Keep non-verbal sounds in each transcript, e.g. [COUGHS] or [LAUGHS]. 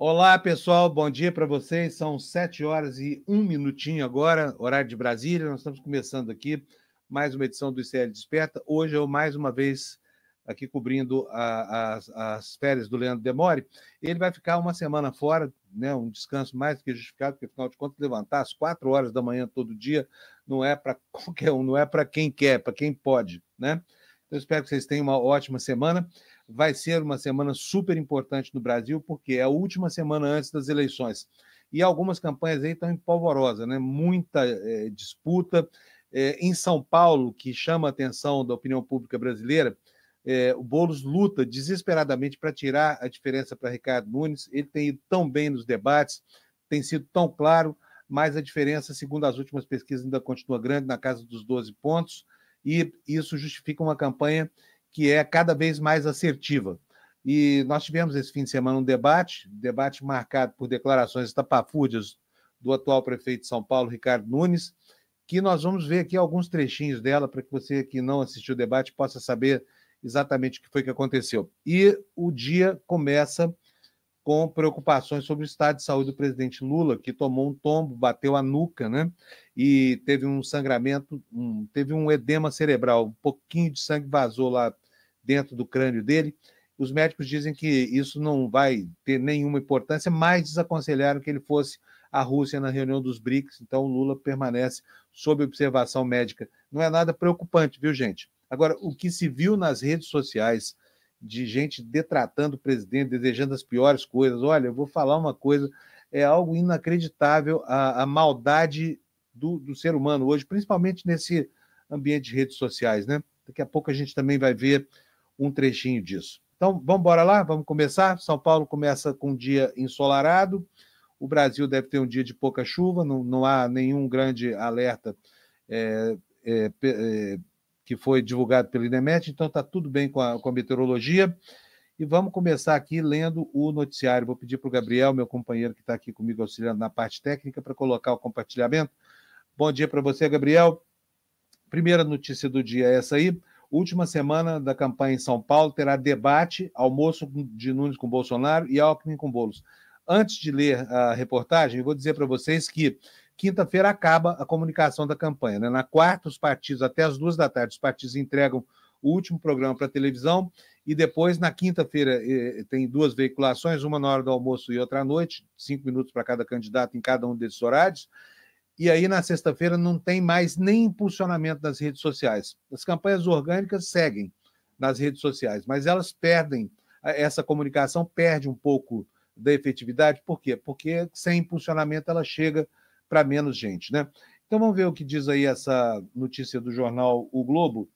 Olá, pessoal, bom dia para vocês. São sete horas e um minutinho agora, horário de Brasília. Nós estamos começando aqui mais uma edição do ICL Desperta. Hoje eu, mais uma vez, aqui cobrindo a, a, as férias do Leandro Demore. Ele vai ficar uma semana fora, né, um descanso mais do que justificado, porque, afinal de contas, levantar às quatro horas da manhã todo dia não é para [LAUGHS] qualquer um, não é para quem quer, é para quem pode, né? Então, espero que vocês tenham uma ótima semana vai ser uma semana super importante no Brasil, porque é a última semana antes das eleições. E algumas campanhas aí estão em polvorosa, né? muita é, disputa. É, em São Paulo, que chama a atenção da opinião pública brasileira, é, o Boulos luta desesperadamente para tirar a diferença para Ricardo Nunes. Ele tem ido tão bem nos debates, tem sido tão claro, mas a diferença, segundo as últimas pesquisas, ainda continua grande, na casa dos 12 pontos, e isso justifica uma campanha que é cada vez mais assertiva. E nós tivemos esse fim de semana um debate, debate marcado por declarações tapafúdias do atual prefeito de São Paulo, Ricardo Nunes, que nós vamos ver aqui alguns trechinhos dela para que você que não assistiu o debate possa saber exatamente o que foi que aconteceu. E o dia começa com preocupações sobre o estado de saúde do presidente Lula, que tomou um tombo, bateu a nuca, né? E teve um sangramento, um, teve um edema cerebral, um pouquinho de sangue vazou lá dentro do crânio dele. Os médicos dizem que isso não vai ter nenhuma importância, mas desaconselharam que ele fosse à Rússia na reunião dos BRICS, então Lula permanece sob observação médica. Não é nada preocupante, viu, gente? Agora, o que se viu nas redes sociais de gente detratando o presidente, desejando as piores coisas. Olha, eu vou falar uma coisa, é algo inacreditável a, a maldade do, do, ser humano hoje, principalmente nesse ambiente de redes sociais, né? Daqui a pouco a gente também vai ver um trechinho disso. Então, vamos embora lá, vamos começar. São Paulo começa com um dia ensolarado. O Brasil deve ter um dia de pouca chuva, não, não há nenhum grande alerta é, é, é, que foi divulgado pelo INEMET, então está tudo bem com a, com a meteorologia. E vamos começar aqui lendo o noticiário. Vou pedir para o Gabriel, meu companheiro que está aqui comigo auxiliando na parte técnica, para colocar o compartilhamento. Bom dia para você, Gabriel. Primeira notícia do dia é essa aí. Última semana da campanha em São Paulo terá debate, almoço de Nunes com Bolsonaro e Alckmin com Bolos. Antes de ler a reportagem, vou dizer para vocês que Quinta-feira acaba a comunicação da campanha. Né? Na quarta, os partidos, até as duas da tarde, os partidos entregam o último programa para televisão e depois, na quinta-feira, eh, eh, tem duas veiculações, uma na hora do almoço e outra à noite, cinco minutos para cada candidato em cada um desses horários. E aí, na sexta-feira, não tem mais nem impulsionamento nas redes sociais. As campanhas orgânicas seguem nas redes sociais, mas elas perdem, eh, essa comunicação perde um pouco da efetividade. Por quê? Porque sem impulsionamento ela chega para menos gente, né? Então vamos ver o que diz aí essa notícia do jornal O Globo.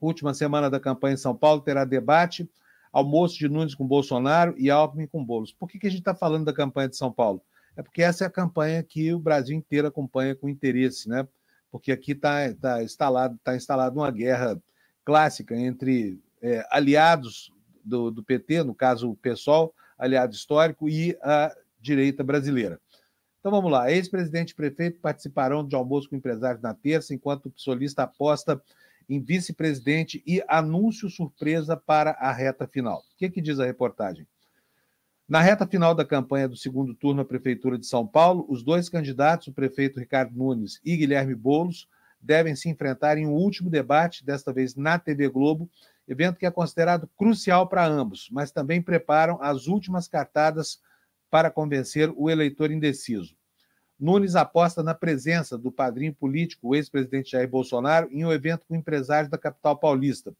Última semana da campanha em São Paulo terá debate, almoço de Nunes com Bolsonaro e Alckmin com Bolos. Por que, que a gente está falando da campanha de São Paulo? É porque essa é a campanha que o Brasil inteiro acompanha com interesse, né? Porque aqui está tá instalado, tá instalado uma guerra clássica entre é, aliados do, do PT, no caso o PSOL, aliado histórico, e a direita brasileira. Então vamos lá. Ex-presidente e prefeito participarão de almoço com empresários na terça, enquanto o psolista aposta em vice-presidente e anúncio surpresa para a reta final. O que, que diz a reportagem? Na reta final da campanha do segundo turno à Prefeitura de São Paulo, os dois candidatos, o prefeito Ricardo Nunes e Guilherme Boulos, devem se enfrentar em um último debate, desta vez na TV Globo, evento que é considerado crucial para ambos, mas também preparam as últimas cartadas para convencer o eleitor indeciso. Nunes aposta na presença do padrinho político, o ex-presidente Jair Bolsonaro, em um evento com empresários da capital paulista.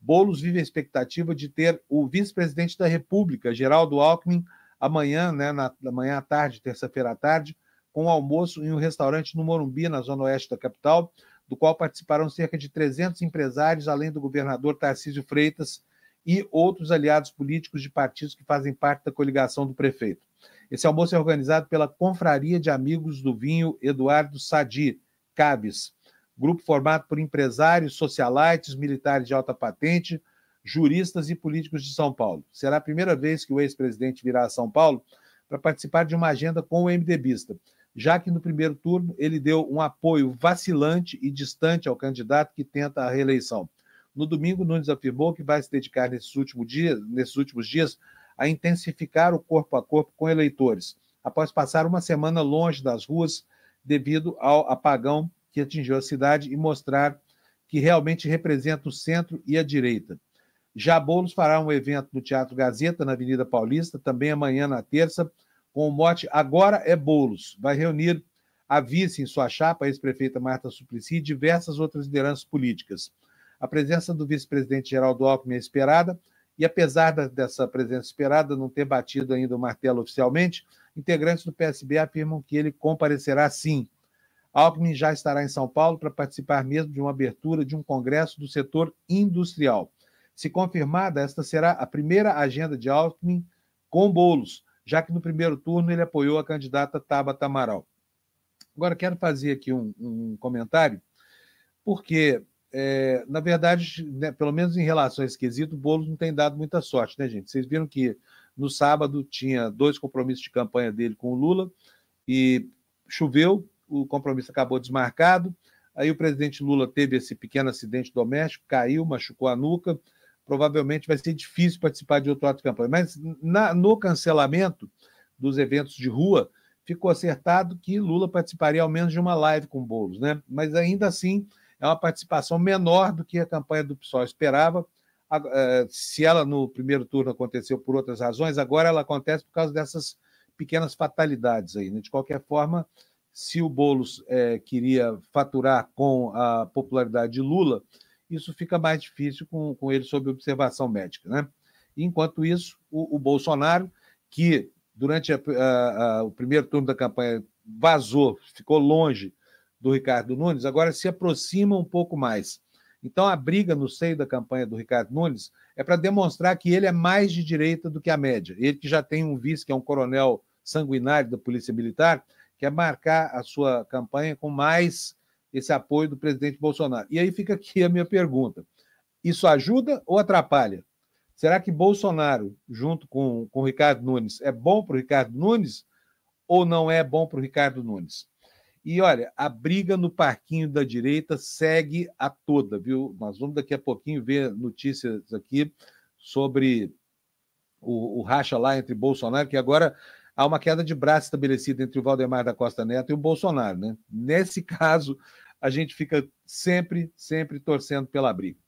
Boulos vive a expectativa de ter o vice-presidente da República, Geraldo Alckmin, amanhã, né, na, amanhã à tarde, terça-feira à tarde, com um almoço em um restaurante no Morumbi, na zona oeste da capital, do qual participarão cerca de 300 empresários, além do governador Tarcísio Freitas e outros aliados políticos de partidos que fazem parte da coligação do prefeito. Esse almoço é organizado pela Confraria de Amigos do Vinho Eduardo Sadi, Cabes, grupo formado por empresários, socialites, militares de alta patente, juristas e políticos de São Paulo. Será a primeira vez que o ex-presidente virá a São Paulo para participar de uma agenda com o MDBista, já que no primeiro turno ele deu um apoio vacilante e distante ao candidato que tenta a reeleição. No domingo, Nunes afirmou que vai se dedicar nesses últimos dias, nesses últimos dias a intensificar o corpo a corpo com eleitores, após passar uma semana longe das ruas devido ao apagão que atingiu a cidade e mostrar que realmente representa o centro e a direita. Já Boulos fará um evento no Teatro Gazeta, na Avenida Paulista, também amanhã na terça, com o mote Agora é Boulos. Vai reunir a vice em sua chapa, a ex-prefeita Marta Suplicy, e diversas outras lideranças políticas. A presença do vice-presidente Geraldo Alckmin é esperada, e apesar da, dessa presença esperada não ter batido ainda o martelo oficialmente, integrantes do PSB afirmam que ele comparecerá sim. Alckmin já estará em São Paulo para participar mesmo de uma abertura de um congresso do setor industrial. Se confirmada, esta será a primeira agenda de Alckmin com bolos, já que no primeiro turno ele apoiou a candidata Tabata Amaral. Agora, quero fazer aqui um, um comentário, porque é, na verdade, né, pelo menos em relação a esse quesito, o Boulos não tem dado muita sorte, né, gente? Vocês viram que no sábado tinha dois compromissos de campanha dele com o Lula e choveu, o compromisso acabou desmarcado. Aí o presidente Lula teve esse pequeno acidente doméstico, caiu, machucou a nuca. Provavelmente vai ser difícil participar de outro ato de campanha. Mas na, no cancelamento dos eventos de rua, ficou acertado que Lula participaria ao menos de uma live com Boulos, né? Mas ainda assim é uma participação menor do que a campanha do PSOL esperava. Eh, se ela no primeiro turno aconteceu por outras razões, agora ela acontece por causa dessas pequenas fatalidades aí. Né? De qualquer forma, se o Boulos é, queria faturar com a popularidade de Lula, isso fica mais difícil com, com ele sob observação médica. Né? Enquanto isso, o, o Bolsonaro, que durante a, a, a, o primeiro turno da campanha vazou, ficou longe do Ricardo Nunes agora se aproxima um pouco mais. Então, a briga no seio da campanha do Ricardo Nunes é para demonstrar que ele é mais de direita do que a média. Ele que já tem um vice, que é um coronel sanguinário da Polícia Militar, quer é marcar a sua campanha com mais esse apoio do presidente Bolsonaro. E aí fica aqui a minha pergunta: isso ajuda ou atrapalha? Será que Bolsonaro, junto com, com o Ricardo Nunes, é bom para o Ricardo Nunes ou não é bom para o Ricardo Nunes? E olha, a briga no parquinho da direita segue a toda, viu? Nós vamos daqui a pouquinho ver notícias aqui sobre o, o racha lá entre Bolsonaro, que agora há uma queda de braço estabelecida entre o Valdemar da Costa Neto e o Bolsonaro, né? Nesse [LAUGHS] caso, a gente fica sempre, sempre torcendo pela briga.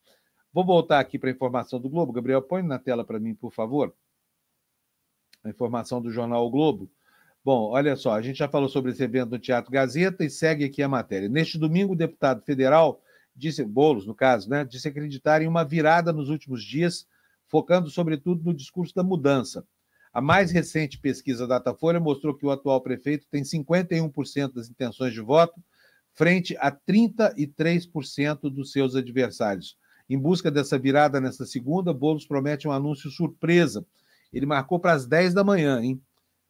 Vou voltar aqui para a informação do Globo. Gabriel, põe na tela para mim, por favor. A informação do jornal o Globo. Bom, olha só, a gente já falou sobre esse evento no Teatro Gazeta e segue aqui a matéria. Neste domingo, o deputado federal disse, Bolos, no caso, né, disse acreditar em uma virada nos últimos dias, focando sobretudo no discurso da mudança. A mais recente pesquisa Datafolha mostrou que o atual prefeito tem 51% das intenções de voto, frente a 33% dos seus adversários. Em busca dessa virada nesta segunda, Bolos promete um anúncio surpresa. Ele marcou para as 10 da manhã, hein?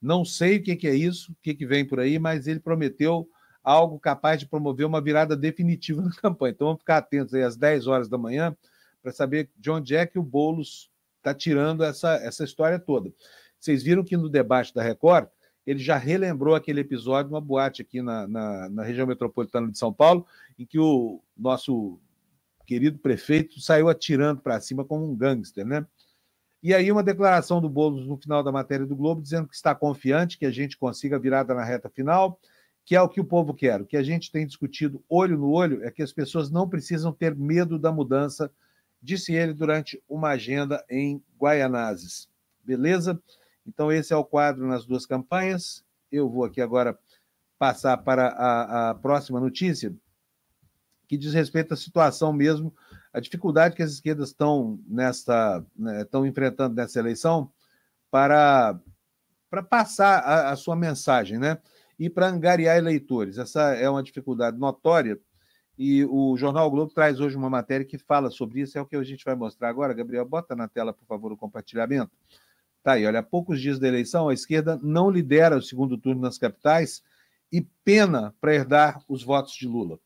Não sei o que, é isso, o que, vem por aí, mas ele prometeu algo capaz de promover uma virada definitiva [LAUGHS] na campanha. Então vamos ficar atentos aí às 10 horas da manhã para saber de onde é que o Boulos está tirando essa, essa história toda. Vocês viram que no debate da Record, ele já relembrou aquele episódio, uma boate aqui na, na, na região metropolitana de São Paulo, em que o nosso querido prefeito saiu atirando para cima como um gangster, né? E aí uma declaração do Boulos no final da matéria do Globo dizendo que está confiante que a gente consiga a virada na reta final, que é o que o povo quer. O que a gente tem discutido olho no olho é que as pessoas não precisam ter medo da mudança, disse ele durante uma agenda em Guaianazes. Beleza? Então esse é o quadro nas duas campanhas. Eu vou aqui agora passar para a, a próxima notícia, que diz respeito à situação mesmo a dificuldade que as esquerdas estão nessa né, estão né, enfrentando nessa eleição para para passar a, a, sua mensagem, né? E para angariar eleitores. Essa é uma dificuldade notória e o Jornal Globo traz hoje uma matéria que fala sobre isso, é o que a gente vai mostrar agora. Gabriel, bota na tela, por favor, o compartilhamento. Tá aí, olha, há poucos dias da eleição, a esquerda não lidera o segundo turno nas capitais e pena para herdar os votos de Lula.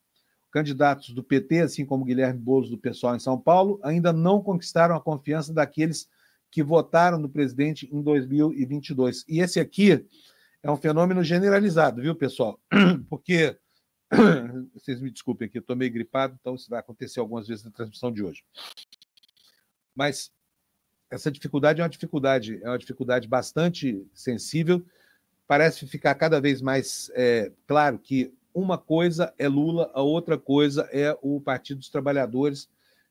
Candidatos do PT, assim como Guilherme Boulos do PSOL em São Paulo, ainda não conquistaram a confiança daqueles que votaram no presidente em 2022. E esse aqui é um fenômeno generalizado, viu, pessoal? [CLEARS THROAT] Porque [CLEARS THROAT] vocês me desculpem aqui, eu estou meio gripado, então isso vai acontecer algumas vezes na transmissão de hoje. Mas essa dificuldade é uma dificuldade, é uma dificuldade bastante sensível. Parece ficar cada vez mais é, claro que uma coisa é Lula, a outra coisa é o Partido dos Trabalhadores,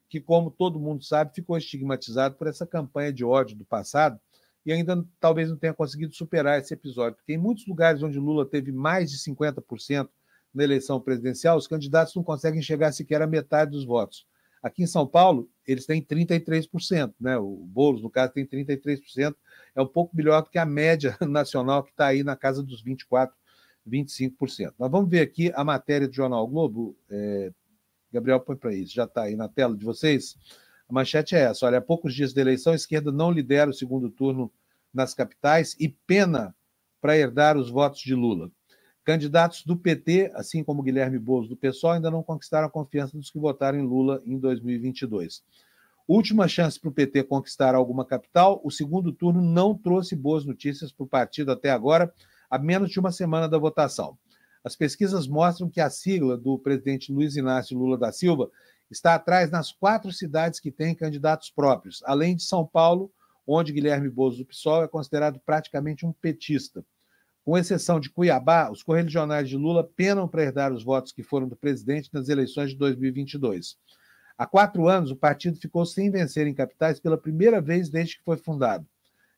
que, como todo mundo sabe, ficou estigmatizado por essa campanha de ódio do passado e ainda talvez não tenha conseguido superar esse episódio, porque em muitos lugares onde Lula teve mais de 50% na eleição presidencial, os candidatos não conseguem chegar sequer à metade dos votos. Aqui em São Paulo, eles têm 33%, né? O Boulos, no caso, tem 33%, é um pouco melhor do que a média [LAUGHS] nacional que está aí na casa dos 24, 25%. Nós vamos ver aqui a matéria do Jornal Globo. É, Gabriel, põe para isso, já está aí na tela de vocês. A manchete é essa: olha, há poucos dias da eleição, a esquerda não lidera o segundo turno nas capitais e pena para herdar os votos de Lula. Candidatos do PT, assim como Guilherme Boulos do PSOL, ainda não conquistaram a confiança dos que votaram em Lula em 2022. Última chance para o PT conquistar alguma capital, o segundo turno não trouxe boas notícias para o partido até agora, a menos de uma semana da votação. As pesquisas mostram que a sigla do presidente Luiz Inácio Lula da Silva está atrás nas quatro cidades que têm candidatos próprios, além de São Paulo, onde Guilherme Bozo do PSOL é considerado praticamente um petista. Com exceção de Cuiabá, os correligionários de Lula penam para herdar os votos que foram do presidente nas eleições de 2022. Há quatro anos, o partido ficou sem vencer em capitais pela primeira vez desde que foi fundado.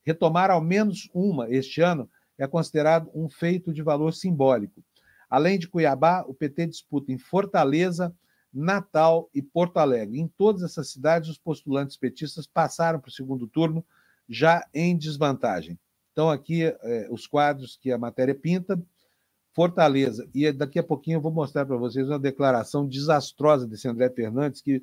Retomar ao menos uma este ano é considerado um feito de valor simbólico. Além de Cuiabá, o PT disputa em Fortaleza, Natal e Porto Alegre. Em todas essas cidades, os postulantes petistas passaram para o segundo turno já em desvantagem. Então, aqui eh, os quadros que a matéria pinta. Fortaleza, e é, daqui a pouquinho eu vou mostrar para vocês uma declaração desastrosa desse André Fernandes, que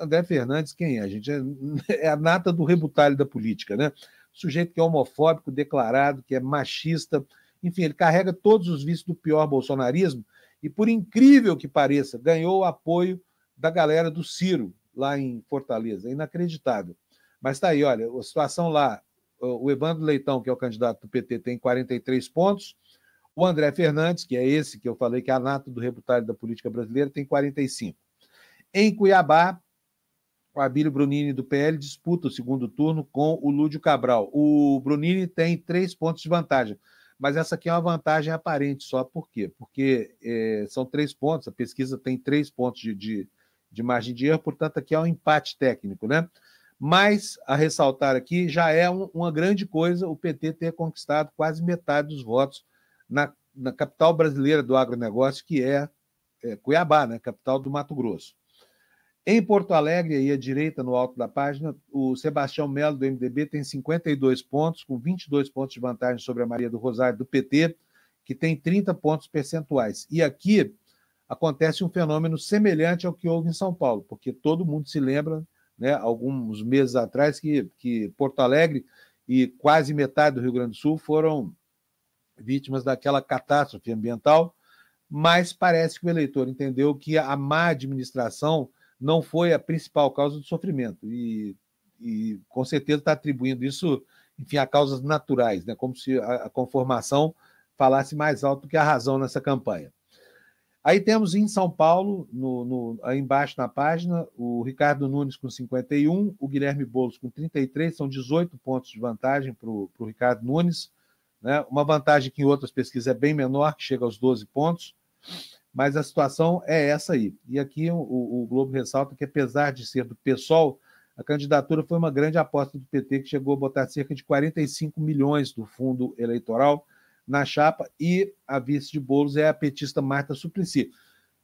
André Fernandes, quem é, gente? É, [LAUGHS] é a nata do rebutalho da política, né? sujeito que é homofóbico declarado, que é machista, enfim, ele carrega todos os vícios do pior bolsonarismo e, por incrível que pareça, ganhou o apoio da galera do Ciro lá em Fortaleza. É inacreditável. Mas está aí, olha, a situação lá. O Evandro Leitão, que é o candidato do PT, tem 43 pontos. O André Fernandes, que é esse que eu falei que é a nata do reputado da política brasileira, tem 45. Em Cuiabá, o Abílio Brunini do PL disputa o segundo turno com o Lúdio Cabral. O Brunini tem três pontos de vantagem, mas essa aqui é uma vantagem aparente só. Por quê? Porque é, são três pontos, a pesquisa tem três pontos de, de, de margem de erro, portanto, aqui é um empate técnico, né? Mas, a ressaltar aqui, já é um, uma grande coisa o PT ter conquistado quase metade dos votos na, na capital brasileira do agronegócio, que é, é Cuiabá, né? Capital do Mato Grosso. Em Porto Alegre, aí à direita, no alto da página, o Sebastião Melo, do MDB, tem 52 pontos, com 22 pontos de vantagem sobre a Maria do Rosário, do PT, que tem 30 pontos percentuais. E aqui acontece um fenômeno semelhante ao que houve em São Paulo, porque todo mundo se lembra, né, alguns meses atrás, que, que Porto Alegre e quase metade do Rio Grande do Sul foram vítimas daquela catástrofe ambiental, mas parece que o eleitor entendeu que a má administração não foi a principal causa do sofrimento. E, e com certeza está atribuindo isso, enfim, a causas naturais, né? como se a, a conformação falasse mais alto que a razão nessa campanha. Aí temos em São Paulo, no, no, aí embaixo na página, o Ricardo Nunes com 51, o Guilherme Boulos com 33, são 18 pontos de vantagem para o Ricardo Nunes. Né? Uma vantagem que em outras pesquisas é bem menor, que chega aos 12 pontos. Mas a situação é essa aí. E aqui o, o Globo ressalta que, apesar de ser do PSOL, a candidatura foi uma grande aposta do PT, que chegou a botar cerca de 45 milhões do fundo eleitoral na chapa, e a vice de Boulos é a petista Marta Suplicy.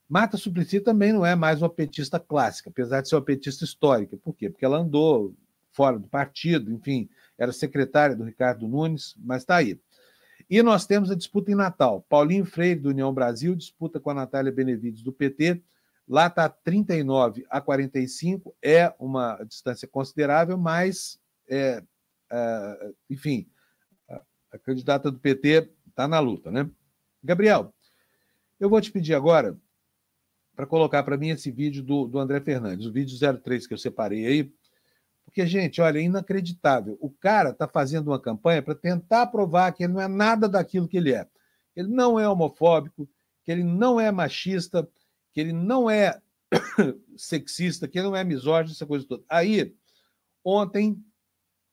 Marta Suplicy também não é mais uma petista clássica, apesar de ser uma petista histórica. Por quê? Porque ela andou fora do partido, enfim, era secretária do Ricardo Nunes, mas está aí. E nós temos a disputa em Natal. Paulinho Freire, do União Brasil, disputa com a Natália Benevides, do PT. Lá está 39 a 45, é uma distância considerável, mas, é, é, enfim, a, a candidata do PT está na luta, né? Gabriel, eu vou te pedir agora para colocar para mim esse vídeo do, do André Fernandes, o vídeo 03 que eu separei aí, porque, gente, olha, é inacreditável. O cara está fazendo uma campanha para tentar provar que ele não é nada daquilo que ele é. Ele não é homofóbico, que ele não é machista, que ele não é [COUGHS] sexista, que ele não é misógino, essa coisa toda. Aí, ontem,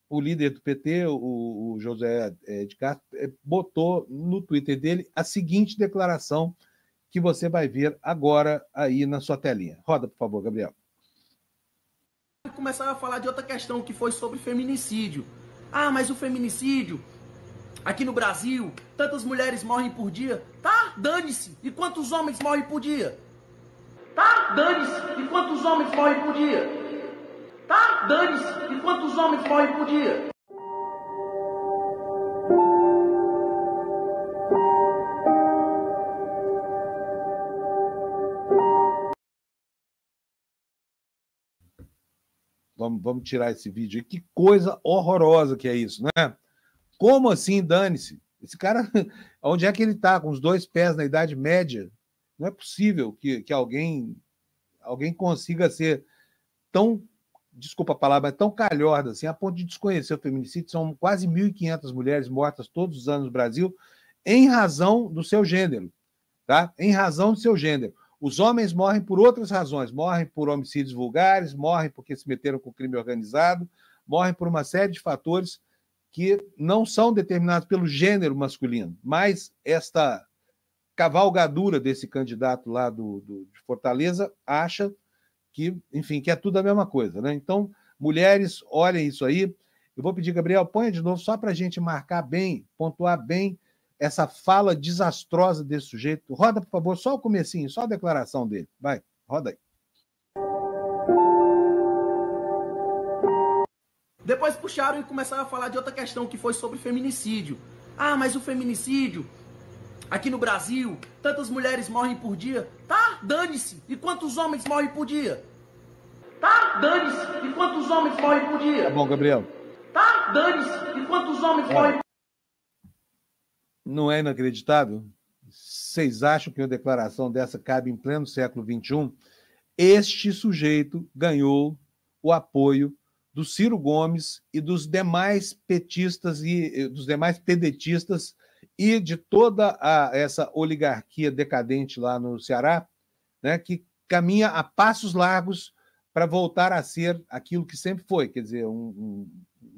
o líder do PT, o, José de eh, Castro, botou no Twitter dele a seguinte declaração que você vai ver agora aí na sua telinha. Roda, por favor, Gabriel começar a falar de outra questão que foi sobre feminicídio. Ah, mas o feminicídio aqui no Brasil, tantas mulheres morrem por dia. Tá? Dane-se. E quantos homens morrem por dia? Tá? Dane-se. E quantos homens morrem por dia? Tá? Dane-se. E quantos homens morrem por dia? Vamos, vamos tirar esse vídeo aí. Que coisa horrorosa que é isso, né? Como assim, dane-se? Esse cara, [LAUGHS] onde é que ele está? Com os dois pés na idade média? Não é possível que, que alguém alguém consiga ser tão, desculpa a palavra, mas tão calhorda assim, a ponto de desconhecer o feminicídio. São quase 1.500 mulheres mortas todos os anos no Brasil em razão do seu gênero, tá? Em razão do seu gênero. Os homens morrem por outras razões, morrem por homicídios vulgares, morrem porque se meteram com crime organizado, morrem por uma série de fatores que não são determinados pelo gênero masculino, mas esta cavalgadura desse candidato lá do, do, de Fortaleza acha que, enfim, que é tudo a mesma coisa, né? Então, mulheres, olhem isso aí. Eu vou pedir, Gabriel, ponha de novo só para a gente marcar bem, pontuar bem essa fala desastrosa desse sujeito. Roda, por favor, só o comecinho, só a declaração dele. Vai, roda aí. Depois puxaram e começaram a falar de outra questão que foi sobre feminicídio. Ah, mas o feminicídio aqui no Brasil, tantas mulheres morrem por dia. Tá, dane-se. E quantos homens morrem por dia? Tá, dane-se. E quantos homens morrem por dia? Tá bom, Gabriel. Tá, dane-se. E quantos homens é. morrem por não é inacreditável? Vocês acham que uma declaração dessa cabe em pleno século XXI? Este sujeito ganhou o apoio do Ciro Gomes e dos demais petistas e eh, dos demais pedetistas e de toda a, essa oligarquia decadente lá no Ceará, né, que caminha a passos largos para voltar a ser aquilo que sempre foi, quer dizer, um,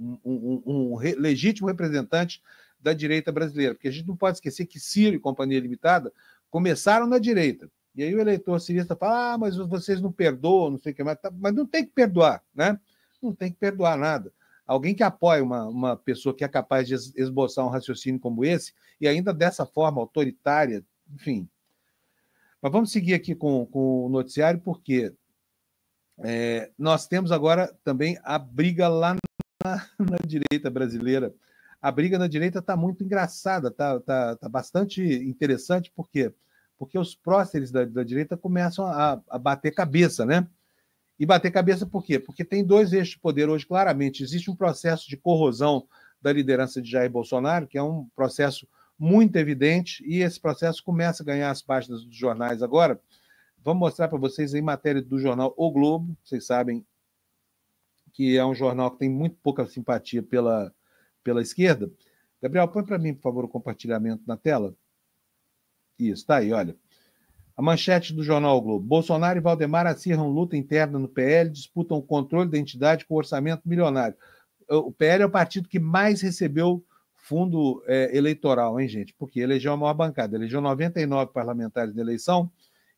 um, um, um legítimo representante da direita brasileira, porque a gente não pode esquecer que Ciro e Companhia Limitada começaram na direita. E aí o eleitor cirista fala: ah, mas vocês não perdoam, não sei o que mais. Tá, mas não tem que perdoar, né? Não tem que perdoar nada. Alguém que apoia uma, uma pessoa que é capaz de esboçar um raciocínio como esse, e ainda dessa forma autoritária, enfim. Mas vamos seguir aqui com, com o noticiário, porque é, nós temos agora também a briga lá na, na direita brasileira a briga na direita está muito engraçada, está tá, tá bastante interessante, por quê? Porque os próceres da, da direita começam a, a, bater cabeça, né? E bater cabeça por quê? Porque tem dois eixos de poder hoje, claramente. Existe um processo de corrosão da liderança de Jair Bolsonaro, que é um processo muito evidente, e esse processo começa a ganhar as páginas dos jornais agora. Vamos mostrar para vocês em matéria do jornal O Globo, vocês sabem que é um jornal que tem muito pouca simpatia pela, pela esquerda. Gabriel, põe para mim, por favor, o compartilhamento na tela. Isso, está aí, olha. A manchete do jornal o Globo. Bolsonaro e Valdemar acirram luta interna no PL, disputam o controle da entidade com orçamento milionário. O PL é o partido que mais recebeu fundo é, eleitoral, hein, gente? Porque elegeu a maior bancada, elegeu 99 parlamentares na eleição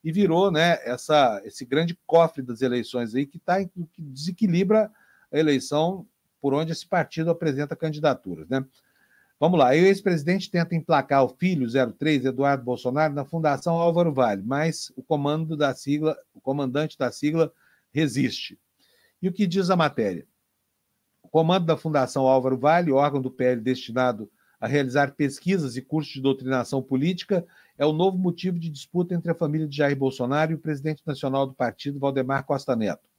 e virou, né, essa, esse grande cofre das eleições aí que, tá, que desequilibra a eleição por onde esse partido apresenta candidaturas, né? Vamos lá, o ex-presidente tenta emplacar o filho 03, Eduardo Bolsonaro, na Fundação Álvaro Vale, mas o comando da sigla, o comandante da sigla resiste. E o que diz a matéria? O comando da Fundação Álvaro Vale, órgão do PL destinado a realizar pesquisas e cursos de doutrinação política, é o novo motivo de disputa entre a família de Jair Bolsonaro e o presidente nacional do partido, Valdemar Costa Neto.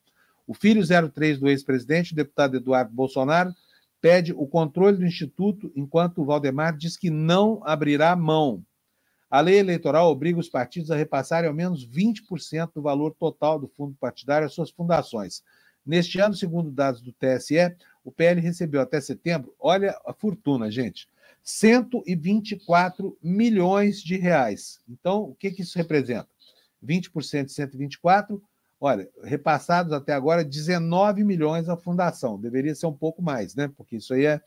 O filho 03 do ex-presidente, deputado Eduardo Bolsonaro, pede o controle do Instituto, enquanto o Valdemar diz que não abrirá mão. A lei eleitoral obriga os partidos a repassarem ao menos 20% do valor total do fundo partidário às suas fundações. Neste ano, segundo dados do TSE, o PL recebeu até setembro, olha a fortuna, gente, 124 milhões de reais. Então, o que, que isso representa? 20% de 124, Olha, repassados até agora 19 milhões à fundação. Deveria ser um pouco mais, né? Porque isso aí é,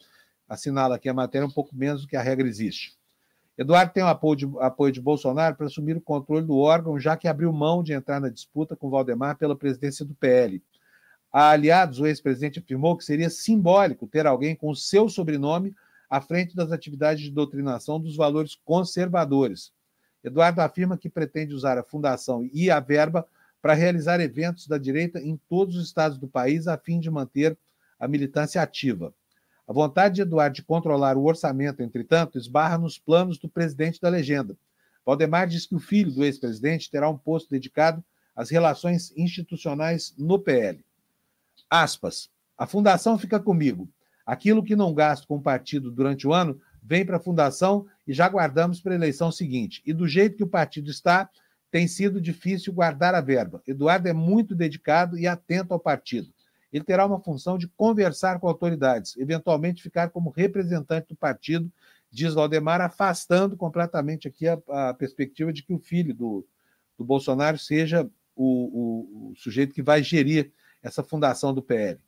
assinala aqui a matéria, um pouco menos do que a regra existe. Eduardo tem o apoio de, apoio de Bolsonaro para assumir o controle do órgão, já que abriu mão de entrar na disputa com Valdemar pela presidência do PL. A aliados, o ex-presidente afirmou que seria simbólico ter alguém com o seu sobrenome à frente das atividades de doutrinação dos valores conservadores. Eduardo afirma que pretende usar a fundação e a verba para realizar eventos da direita em todos os estados do país a fim de manter a militância ativa. A vontade de Eduardo de controlar o orçamento, entretanto, esbarra nos planos do presidente da legenda. Valdemar diz que o filho do ex-presidente terá um posto dedicado às relações institucionais no PL. Aspas. A fundação fica comigo. Aquilo que não gasto com o partido durante o ano vem para a fundação e já guardamos para a eleição seguinte. E do jeito que o partido está, tem sido difícil guardar a verba. Eduardo é muito dedicado e atento ao partido. Ele terá uma função de conversar com autoridades, eventualmente ficar como representante do partido, diz Valdemar, afastando completamente aqui a, a perspectiva de que o filho do, do Bolsonaro seja o, o, o sujeito que vai gerir essa fundação do PL.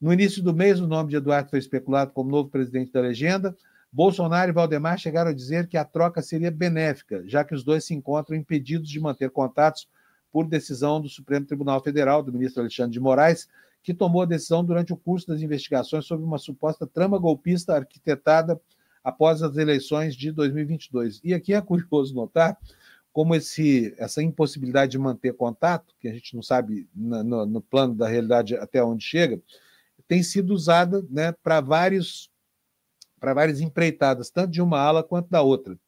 No início do mês, o nome de Eduardo foi especulado como novo presidente da legenda. Bolsonaro e Valdemar chegaram a dizer que a troca seria benéfica, já que os dois se encontram impedidos de manter contatos por decisão do Supremo Tribunal Federal, do ministro Alexandre de Moraes, que tomou a decisão durante o curso das investigações sobre uma suposta trama golpista arquitetada após as eleições de 2022. E aqui é curioso notar como esse, essa impossibilidade de manter contato, que a gente não sabe no, no, no plano da realidade até onde chega, tem sido usada né, para vários para várias empreitadas, tanto de uma ala quanto da outra.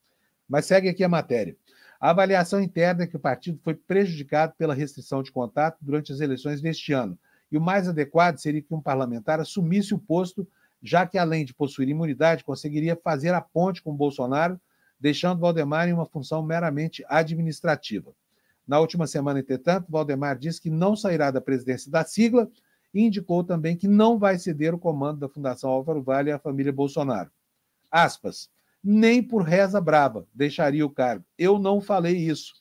Mas segue aqui a matéria. A avaliação interna é que o partido foi prejudicado pela restrição de contato durante as eleições deste ano. E o mais adequado seria que um parlamentar assumisse o posto, já que, além de possuir imunidade, conseguiria fazer a ponte com Bolsonaro, deixando Valdemar em uma função meramente administrativa. Na última semana, entretanto, Valdemar disse que não sairá da presidência da sigla e indicou também que não vai ceder o comando da Fundação Álvaro Vale à família Bolsonaro. Aspas. Nem por reza brava deixaria o cargo. Eu não falei isso.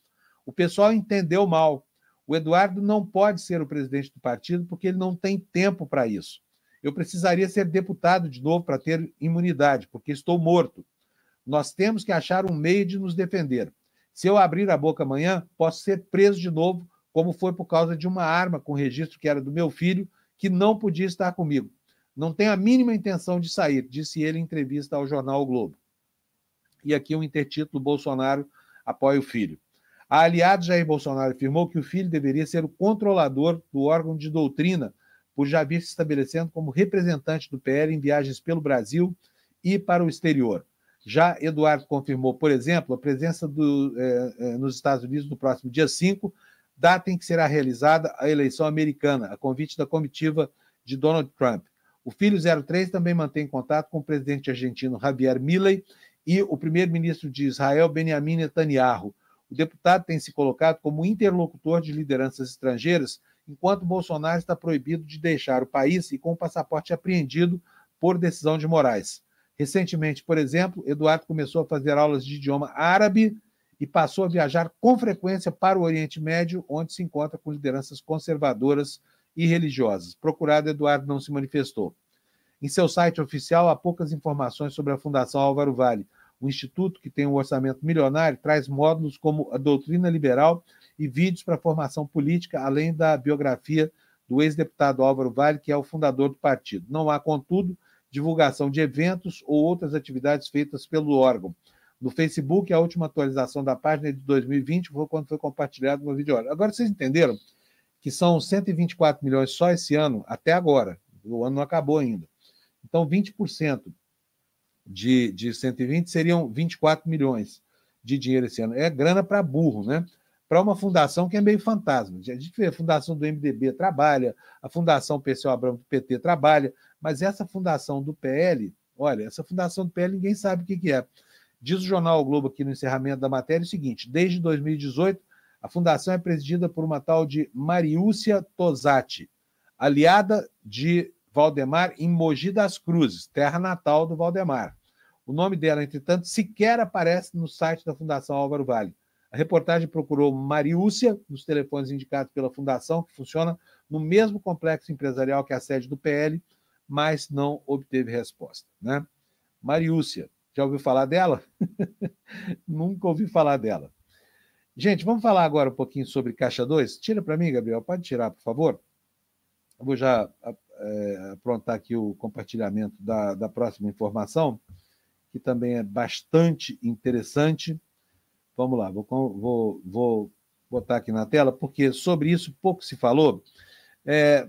O pessoal entendeu mal. O Eduardo não pode ser o presidente do partido porque ele não tem tempo para isso. Eu precisaria ser deputado de novo para ter imunidade, porque estou morto. Nós temos que achar um meio de nos defender. Se eu abrir a boca amanhã, posso ser preso de novo, como foi por causa de uma arma com registro que era do meu filho, que não podia estar comigo. Não tem a mínima intenção de sair, disse ele em entrevista ao jornal o Globo. E aqui um intertítulo: Bolsonaro apoia o filho. A aliado Jair Bolsonaro afirmou que o filho deveria ser o controlador do órgão de doutrina, por já vir se estabelecendo como representante do PL em viagens pelo Brasil e para o exterior. Já Eduardo confirmou, por exemplo, a presença do, eh, eh nos Estados Unidos no próximo dia 5 data em que será realizada a eleição americana, a convite da comitiva de Donald Trump. O filho 03 também mantém contato com o presidente argentino Javier Milley e o primeiro-ministro de Israel Benjamin Netanyahu. O deputado tem se colocado como interlocutor de lideranças estrangeiras, enquanto Bolsonaro está proibido de deixar o país e com o passaporte apreendido por decisão de Moraes. Recentemente, por exemplo, Eduardo começou a fazer aulas de idioma árabe e passou a viajar com frequência para o Oriente Médio, onde se encontra com lideranças conservadoras e religiosas. Procurado, Eduardo não se manifestou. Em seu site oficial há poucas informações sobre a Fundação Álvaro Vale. O instituto, que tem um orçamento milionário, traz módulos como a doutrina liberal e vídeos para formação política, além da biografia do ex-deputado Álvaro Vale, que é o fundador do partido. Não há, contudo, divulgação de eventos ou outras atividades feitas pelo órgão no Facebook, a última atualização da página é de 2020, foi quando foi compartilhado uma vídeo Agora vocês entenderam que são 124 milhões só esse ano, até agora. O ano não acabou ainda. Então, 20% de, de 120 seriam 24 milhões de dinheiro esse ano. É grana para burro, né? Para uma fundação que é meio fantasma. A gente vê a fundação do MDB trabalha, a fundação PCO Abramo do PT trabalha, mas essa fundação do PL, olha, essa fundação do PL ninguém sabe o que, que é. Diz o jornal o Globo aqui no encerramento da matéria é o seguinte: desde 2018, a fundação é presidida por uma tal de Mariúcia Tosati, aliada de Valdemar em Mogi das Cruzes, terra natal do Valdemar. O nome dela, entretanto, sequer aparece no site da Fundação Álvaro Vale. A reportagem procurou Mariúcia nos telefones indicados pela fundação, que funciona no mesmo complexo empresarial que a sede do PL, mas não obteve resposta. Né? Mariúcia, já ouviu falar dela? [LAUGHS] Nunca ouvi falar dela. Gente, vamos falar agora um pouquinho sobre Caixa 2? Tira para mim, Gabriel, pode tirar, por favor. Eu vou já é, aprontar aqui o compartilhamento da, da próxima informação, que também é bastante interessante. Vamos lá, vou, vou, vou botar aqui na tela, porque sobre isso pouco se falou. É,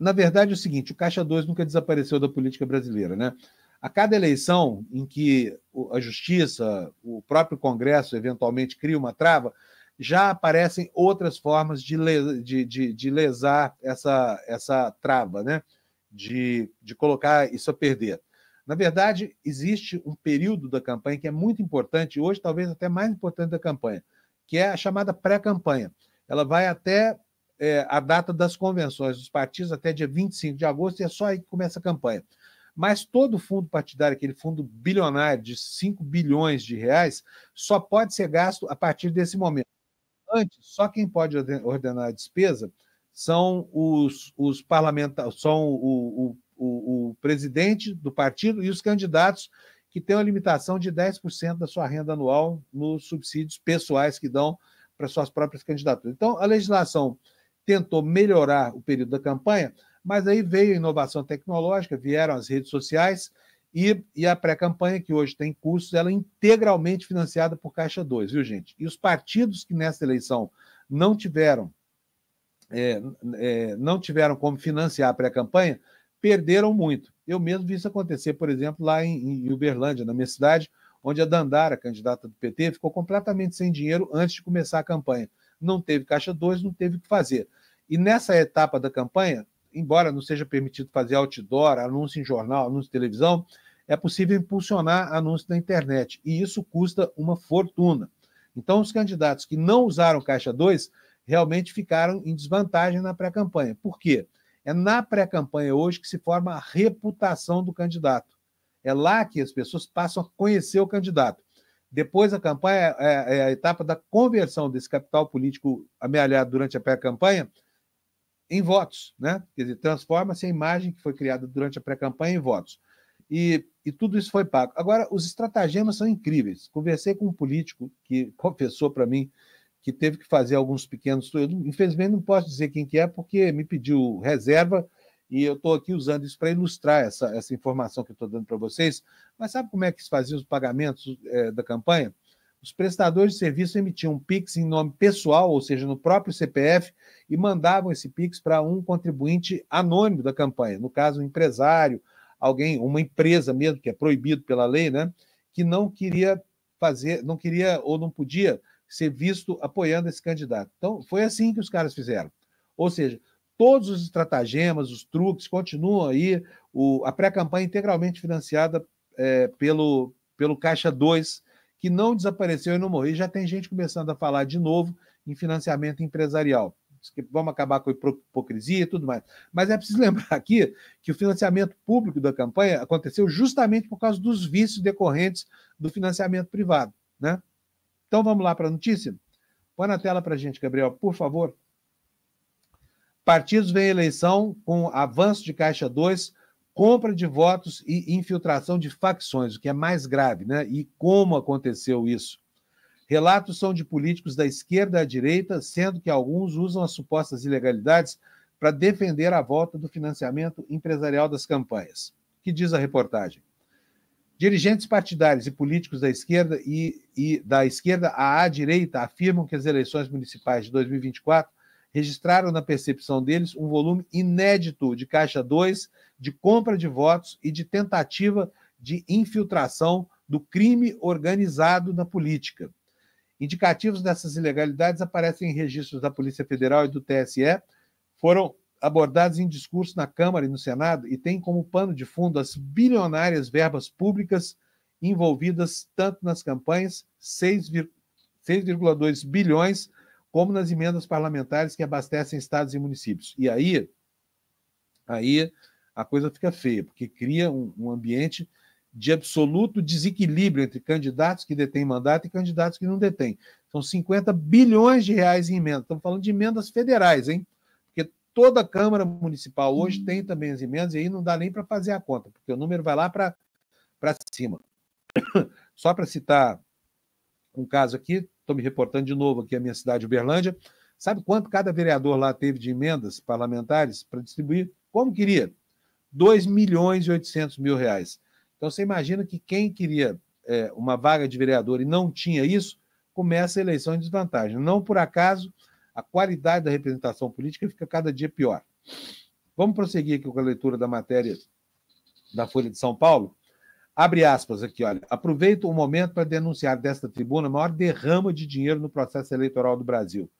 na verdade, é o seguinte: o Caixa 2 nunca desapareceu da política brasileira, né? A cada eleição em que a Justiça, o próprio Congresso, eventualmente cria uma trava, já aparecem outras formas de, de, de, de lesar essa, essa trava, né? de, de colocar isso a perder. Na verdade, existe um período da campanha que é muito importante, hoje talvez até mais importante da campanha, que é a chamada pré-campanha. Ela vai até é, a data das convenções dos partidos, até dia 25 de agosto, e é só aí que começa a campanha mas todo fundo partidário, aquele fundo bilionário de 5 bilhões de reais, só pode ser gasto a partir desse momento. Antes, só quem pode ordenar a despesa são os, os parlamentares, são o, o, o, o presidente do partido e os candidatos que têm uma limitação de 10% da sua renda anual nos subsídios pessoais que dão para suas próprias candidaturas. Então, a legislação tentou melhorar o período da campanha, mas aí veio a inovação tecnológica, vieram as redes sociais e, e a pré-campanha, que hoje tem custos, ela é integralmente financiada por Caixa 2, viu, gente? E os partidos que nessa eleição não tiveram, é, é, não tiveram como financiar a pré-campanha, perderam muito. Eu mesmo vi isso acontecer, por exemplo, lá em, em Uberlândia, na minha cidade, onde a Dandara, candidata do PT, ficou completamente sem dinheiro antes de começar a campanha. Não teve Caixa 2, não teve o que fazer. E nessa etapa da campanha, embora não seja permitido fazer outdoor, anúncio em jornal, anúncio em televisão, é possível impulsionar anúncio na internet, e isso custa uma fortuna. Então, os candidatos que não usaram Caixa 2 realmente ficaram em desvantagem na pré-campanha. Por quê? É na pré-campanha hoje que se forma a reputação do candidato. É lá que as pessoas passam a conhecer o candidato. Depois, a campanha é, é a etapa da conversão desse capital político amealhado durante a pré-campanha em votos, né? Quer dizer, transforma-se a imagem que foi criada durante a pré-campanha em votos. E, e, tudo isso foi pago. Agora, os estratagemas são incríveis. Conversei com um político que [LAUGHS] confessou para mim que teve que fazer alguns pequenos. Eu, infelizmente, não posso dizer quem que é, porque me pediu reserva e eu estou aqui usando isso para ilustrar essa, essa informação que eu estou dando para vocês. Mas sabe como é que se faziam os pagamentos é, da campanha? os prestadores de serviço emitiam um PIX em nome pessoal, ou seja, no próprio CPF, e mandavam esse PIX para um contribuinte anônimo da campanha, no caso, um empresário, alguém, uma empresa mesmo, que é proibido pela lei, né, que não queria fazer, não queria ou não podia ser visto apoiando esse candidato. Então, foi assim que os caras fizeram. Ou seja, todos os estratagemas, os truques continuam aí, o, a pré-campanha integralmente financiada é, pelo, pelo Caixa 2 que não desapareceu e não morreu. E já tem gente começando a falar de novo em financiamento empresarial. Vamos acabar com a hipocrisia e tudo mais. Mas é preciso [LAUGHS] lembrar aqui que o financiamento público da campanha aconteceu justamente por causa dos vícios decorrentes do financiamento privado. Né? Então vamos lá para a notícia? Põe na tela para a gente, Gabriel, por favor. Partidos vêm eleição com avanço de Caixa 2 compra de votos e infiltração de facções, o que é mais grave, né? E como aconteceu isso? Relatos são de políticos da esquerda à direita, sendo que alguns usam as supostas ilegalidades para defender a volta do financiamento empresarial das campanhas. O que diz a reportagem? Dirigentes partidários e políticos da esquerda e, e da esquerda à direita afirmam que as eleições municipais de 2024 registraram na percepção deles um volume inédito de Caixa 2, de compra de votos e de tentativa de infiltração do crime organizado na política. Indicativos dessas ilegalidades aparecem em registros da Polícia Federal e do TSE, foram abordados em discurso na Câmara e no Senado e têm como pano de fundo as bilionárias verbas públicas envolvidas tanto nas campanhas, 6,2 bilhões como nas emendas parlamentares que abastecem estados e municípios. E aí, aí a coisa fica feia, porque cria um, um ambiente de absoluto desequilíbrio entre candidatos que detêm mandato e candidatos que não detêm. São 50 bilhões de reais em emendas. Estamos falando de emendas federais, hein? Porque toda a Câmara Municipal hoje tem também as emendas, e aí não dá nem para fazer a conta, porque o número vai lá para cima. [COUGHS] Só para citar um caso aqui, estou me reportando de novo aqui a minha cidade, Uberlândia. Sabe quanto cada vereador lá teve de emendas parlamentares para distribuir? Como queria? 2 milhões e 800 mil reais. Então, você imagina que quem queria é, uma vaga de vereador e não tinha isso, começa a eleição em desvantagem. Não por acaso, a qualidade da representação política fica cada dia pior. Vamos prosseguir aqui com a leitura da matéria da Folha de São Paulo. Abre aspas aqui, olha. Aproveito o momento para denunciar desta tribuna a maior derrama de dinheiro no processo eleitoral do Brasil.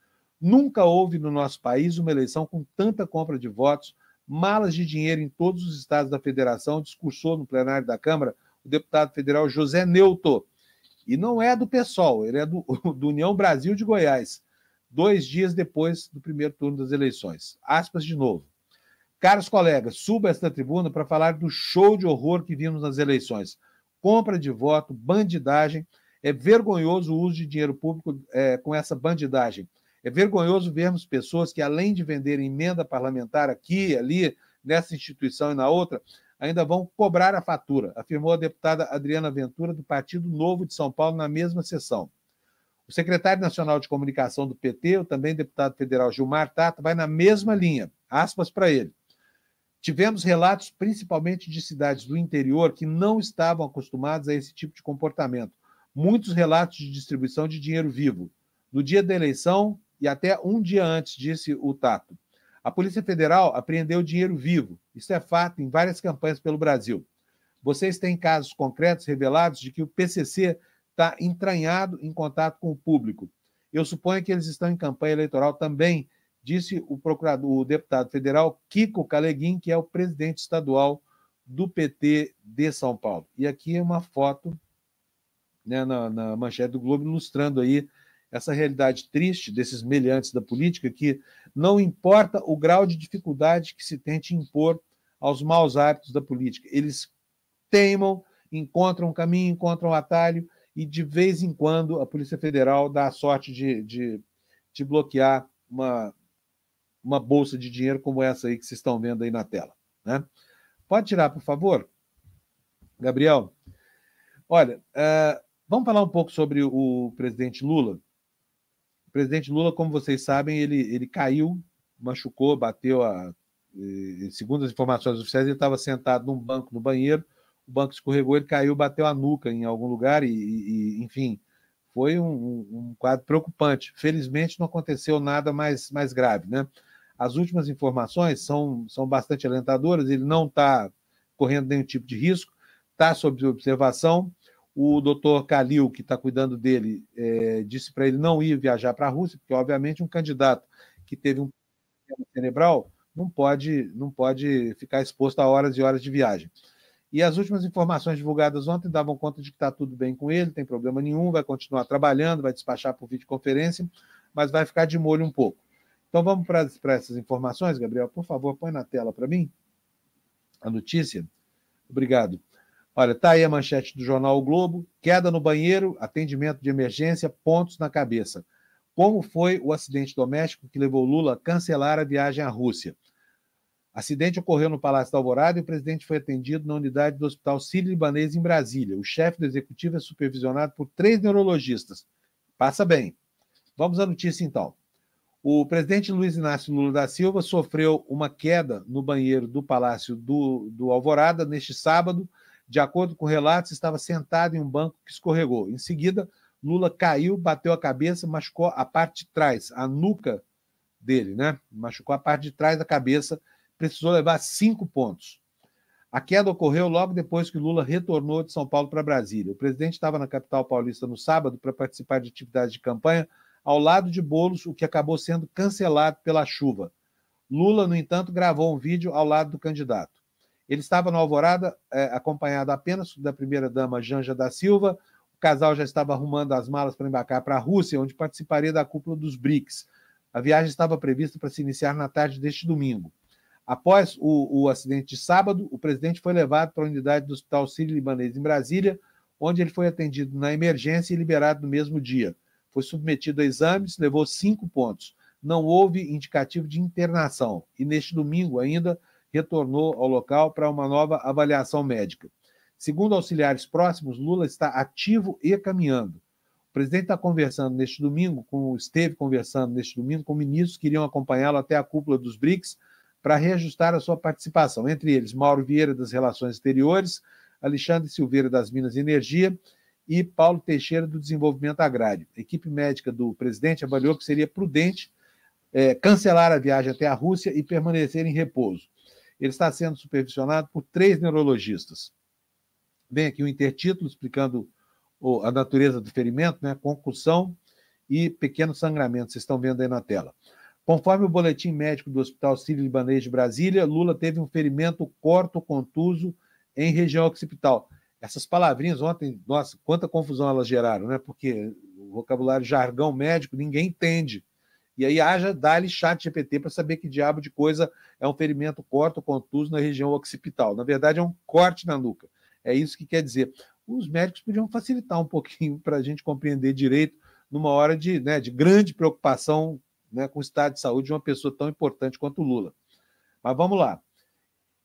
Nunca houve no nosso país uma eleição com tanta compra de votos, malas de dinheiro em todos os estados da federação, discursou no plenário da Câmara o deputado federal José Neuto. E não é do PSOL, ele é do, [LAUGHS] do União Brasil de Goiás, dois dias depois do primeiro turno das eleições. Aspas de novo. Caros colegas, suba esta tribuna para falar do show de horror que vimos nas eleições. Compra de voto, bandidagem. É vergonhoso o uso de dinheiro público é, com essa bandidagem. É vergonhoso vermos pessoas que, além de vender emenda parlamentar aqui, ali, nessa instituição e na outra, ainda vão cobrar a fatura, afirmou a deputada Adriana Ventura, do Partido Novo de São Paulo, na mesma sessão. O secretário nacional de comunicação do PT, o também deputado federal Gilmar Tata, vai na mesma linha. Aspas para ele. Tivemos relatos, principalmente de cidades do interior, que não estavam acostumadas a esse tipo de comportamento. Muitos relatos de distribuição de dinheiro vivo, no dia da eleição e até um dia antes, disse o Tato. A Polícia Federal apreendeu dinheiro vivo. Isso é fato em várias campanhas pelo Brasil. Vocês têm casos concretos revelados de que o PCC está entranhado em contato com o público. Eu suponho que eles estão em campanha eleitoral também disse o procurador, o deputado federal Kiko Caleguin, que é o presidente estadual do PT de São Paulo. E aqui é uma foto né, na, na, manchete do Globo ilustrando aí essa realidade triste desses meliantes da política que não importa o grau de dificuldade que se tente impor aos maus hábitos da política, eles teimam, encontram um caminho, encontram um atalho e de vez em quando a Polícia Federal dá a sorte de, de, de bloquear uma, uma bolsa de dinheiro como essa aí que vocês estão vendo aí na tela. Né? Pode tirar, por favor, Gabriel. Olha, uh, vamos falar um pouco sobre o presidente Lula. O presidente Lula, como vocês sabem, ele, ele caiu, machucou, bateu a. Segundo as informações oficiais, ele estava sentado num banco no banheiro, o banco escorregou, ele caiu, bateu a nuca em algum lugar e, e enfim, foi um, um, quadro preocupante. Felizmente não aconteceu nada mais, mais grave, né? As últimas informações são, são bastante alentadoras, ele não está correndo nenhum tipo de risco, está sob observação. O doutor Kalil, que está cuidando dele, é, disse para ele não ir viajar para a Rússia, porque, obviamente, um candidato que teve um problema cerebral não pode, não pode ficar exposto a horas e horas de viagem. E as últimas informações divulgadas ontem davam conta de que está tudo bem com ele, não tem problema nenhum, vai continuar trabalhando, vai despachar por videoconferência, mas vai ficar de molho um pouco. Então vamos para essas informações, Gabriel. Por favor, põe na tela para mim a notícia. Obrigado. Olha, tá aí a manchete do jornal o Globo: queda no banheiro, atendimento de emergência, pontos na cabeça. Como foi o acidente doméstico que levou Lula a cancelar a viagem à Rússia? Acidente ocorreu no Palácio da Alvorada e o presidente foi atendido na unidade do Hospital Sírio-Libanês em Brasília. O chefe do executivo é supervisionado por três neurologistas. Passa bem. Vamos à notícia então. O presidente Luiz Inácio Lula da Silva sofreu uma queda no banheiro do Palácio do, do Alvorada neste sábado. De acordo com relatos, estava sentado em um banco que escorregou. Em seguida, Lula caiu, bateu a cabeça, machucou a parte de trás, a nuca dele, né? Machucou a parte de trás da cabeça, precisou levar cinco pontos. A queda ocorreu logo depois que Lula retornou de São Paulo para Brasília. O presidente estava na capital paulista no sábado para participar de atividades de campanha ao lado de Bolos, o que acabou sendo cancelado pela chuva. Lula, no entanto, gravou um vídeo ao lado do candidato. Ele estava no Alvorada, é, acompanhado apenas da primeira-dama Janja da Silva. O casal já estava arrumando as malas para embarcar para a Rússia, onde participaria da cúpula dos BRICS. A viagem estava prevista para se iniciar na tarde deste domingo. Após o, o acidente de sábado, o presidente foi levado para a unidade do Hospital Sírio-Libanês em Brasília, onde ele foi atendido na emergência e liberado no mesmo dia. Foi submetido a exames, levou cinco pontos. Não houve indicativo de internação e, neste domingo ainda, retornou ao local para uma nova avaliação médica. Segundo auxiliares próximos, Lula está ativo e caminhando. O presidente está conversando neste domingo, com, esteve conversando neste domingo com ministros que iriam acompanhá-lo até a cúpula dos BRICS para reajustar a sua participação, entre eles Mauro Vieira das Relações Exteriores, Alexandre Silveira das Minas e Energia e Paulo Teixeira, do Desenvolvimento Agrário. A equipe médica do presidente avaliou que seria prudente é, cancelar a viagem até a Rússia e permanecer em repouso. Ele está sendo supervisionado por três neurologistas. Vem aqui o um intertítulo explicando a natureza do ferimento, né? concussão e pequeno sangramento. Vocês estão vendo aí na tela. Conforme o boletim médico do Hospital Sírio-Libanês de Brasília, Lula teve um ferimento corto contuso em região occipital. Essas palavrinhas ontem, nossa, quanta confusão elas geraram, né? Porque o vocabulário jargão médico ninguém entende. E aí haja dá-lhe chat GPT para saber que diabo de coisa é um ferimento corto, contuso na região occipital. Na verdade, é um corte na nuca. É isso que quer dizer. Os médicos podiam facilitar um pouquinho para a gente compreender direito numa hora de, né, de grande preocupação né, com o estado de saúde de uma pessoa tão importante quanto o Lula. Mas vamos lá.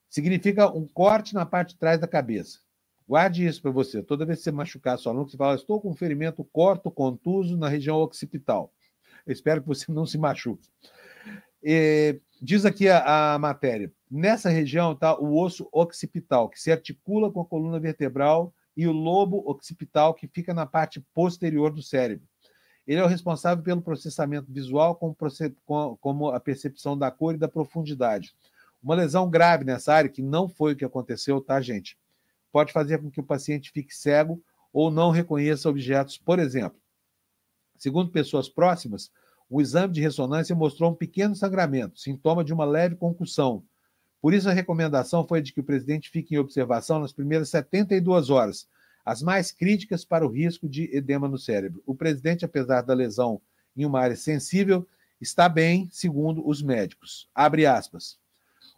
Significa um corte na parte de trás da cabeça. Guarde isso para você. Toda vez que você machucar seu aluno, você fala, estou com um ferimento corto, contuso na região occipital. espero que você [LAUGHS] não se machuque. E, diz aqui a, a, matéria. Nessa região está o osso occipital, que se articula com a coluna vertebral, e o lobo occipital, que fica na parte posterior do cérebro. Ele é o responsável pelo processamento visual, como, como a percepção da cor e da profundidade. Uma lesão grave nessa área, que não foi o que aconteceu, tá, gente? pode fazer com que o paciente fique cego ou não reconheça objetos, por exemplo. Segundo pessoas próximas, o exame de ressonância mostrou um pequeno sangramento, sintoma de uma leve concussão. Por isso, a recomendação foi de que o presidente fique em observação nas primeiras 72 horas, as mais críticas para o risco de edema no cérebro. O presidente, apesar da lesão em uma área sensível, está bem, segundo os médicos. Abre aspas.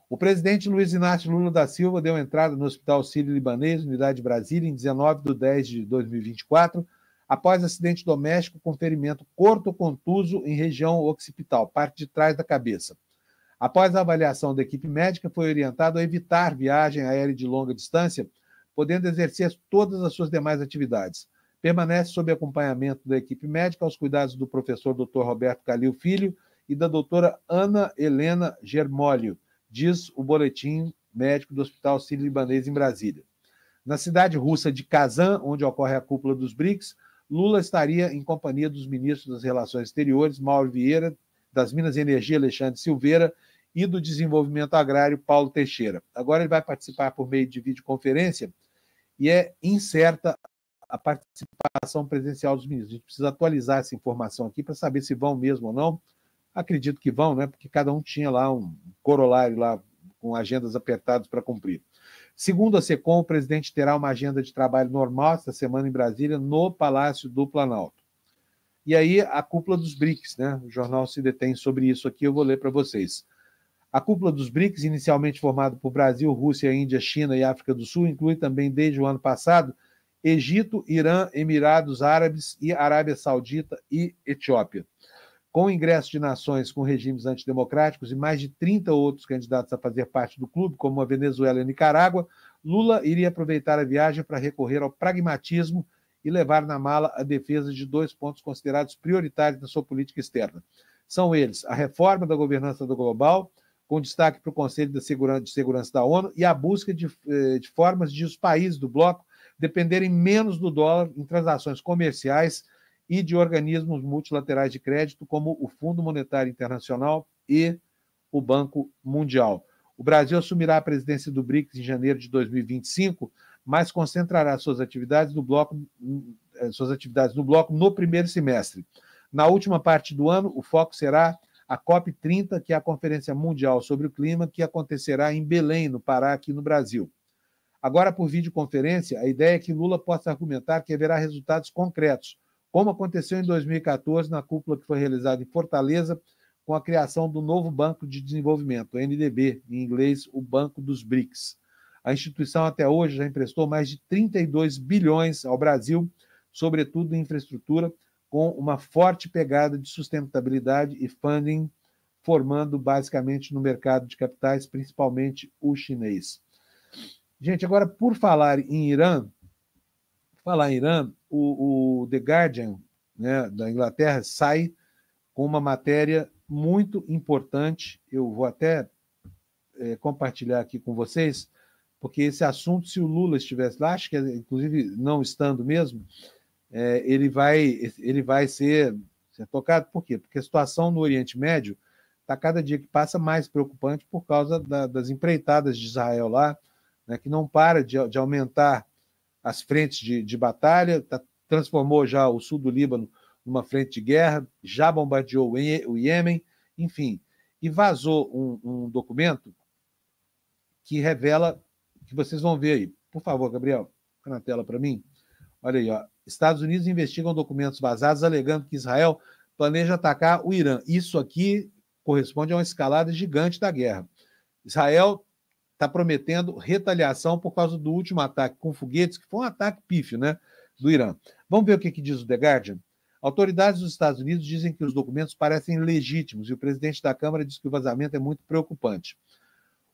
O presidente Luiz Inácio Lula da Silva deu entrada no Hospital Sírio-Libanês, Unidade Brasília, em 19 de 10 de 2024, após acidente doméstico com ferimento corto contuso em região occipital, parte de trás da cabeça. Após a avaliação da equipe médica, foi orientado a evitar viagem aérea de longa distância, podendo exercer todas as suas demais atividades. Permanece sob acompanhamento da equipe médica aos cuidados do professor Dr. Roberto Calil Filho e da doutora Ana Helena Germólio diz o boletim médico do Hospital Sírio-Libanês em Brasília. Na cidade russa de Kazan, onde ocorre a cúpula dos BRICS, Lula estaria em companhia dos ministros das Relações Exteriores, Mauro Vieira, das Minas e Energia, Alexandre Silveira, e do Desenvolvimento Agrário, Paulo Teixeira. Agora ele vai participar por meio de videoconferência e é incerta a participação presencial dos ministros. A gente precisa atualizar essa informação aqui para saber se vão mesmo ou não. Acredito que vão, né? Porque cada um tinha lá um corolário lá com agendas apertadas para cumprir. Segundo a SECOM, o presidente terá uma agenda de trabalho normal esta semana em Brasília, no Palácio do Planalto. E aí a cúpula dos BRICS, né? O jornal se detém sobre isso aqui, eu vou ler para vocês. A cúpula dos BRICS, inicialmente formada por Brasil, Rússia, Índia, China e África do Sul, inclui também desde o ano passado Egito, Irã, Emirados Árabes e Arábia Saudita e Etiópia com o ingresso de nações com regimes antidemocráticos e mais de 30 outros candidatos a fazer parte do clube, como a Venezuela e a Nicarágua, Lula iria aproveitar a viagem para recorrer ao pragmatismo e levar na mala a defesa de dois pontos considerados prioritários na sua política externa. São eles a reforma da governança do global, com destaque para o Conselho de Segurança da ONU, e a busca de, eh, de formas de os países do bloco dependerem menos do dólar em transações comerciais e de organismos multilaterais de crédito, como o Fundo Monetário Internacional e o Banco Mundial. O Brasil assumirá a presidência do BRICS em janeiro de 2025, mas concentrará suas atividades no bloco, eh, suas atividades no bloco no primeiro semestre. Na última parte do ano, o foco será a COP30, que é a Conferência Mundial sobre o Clima, que acontecerá em Belém, no Pará, aqui no Brasil. Agora, por videoconferência, a ideia é que Lula possa argumentar que haverá resultados concretos, como aconteceu em 2014 na cúpula que foi realizada em Fortaleza com a criação do novo Banco de Desenvolvimento, NDB, em inglês, o Banco dos BRICS. A instituição até hoje já emprestou mais de 32 bilhões ao Brasil, sobretudo em infraestrutura, com uma forte pegada de sustentabilidade e funding, formando basicamente no mercado de capitais, principalmente o chinês. Gente, agora por falar em Irã, falar em Irã, o, o The Guardian, né, da Inglaterra, sai com uma matéria muito importante. Eu vou até é, compartilhar aqui com vocês, porque esse assunto, se o Lula estivesse lá, acho que inclusive não estando mesmo, é, ele, vai, ele vai ser, ser tocado. Por quê? Porque a situação no Oriente Médio está cada dia que passa mais preocupante por causa da, das empreitadas de Israel lá, né, que não para de, de aumentar as frentes de, de batalha, tá, transformou já o sul do Líbano numa frente de guerra, já bombardeou o Iêmen, enfim. E vazou um, um documento que revela, que vocês vão ver aí. Por favor, Gabriel, fica na tela para mim. Olha aí, ó. Estados Unidos investigam documentos vazados alegando que Israel planeja atacar o Irã. Isso aqui corresponde a uma escalada gigante da guerra. Israel está prometendo retaliação por causa do último ataque com foguetes, que foi um ataque pífio, né? Do Irã. Vamos ver o que, que diz o The Guardian? Autoridades dos Estados Unidos dizem que os documentos parecem legítimos e o presidente da Câmara diz que o vazamento é muito preocupante.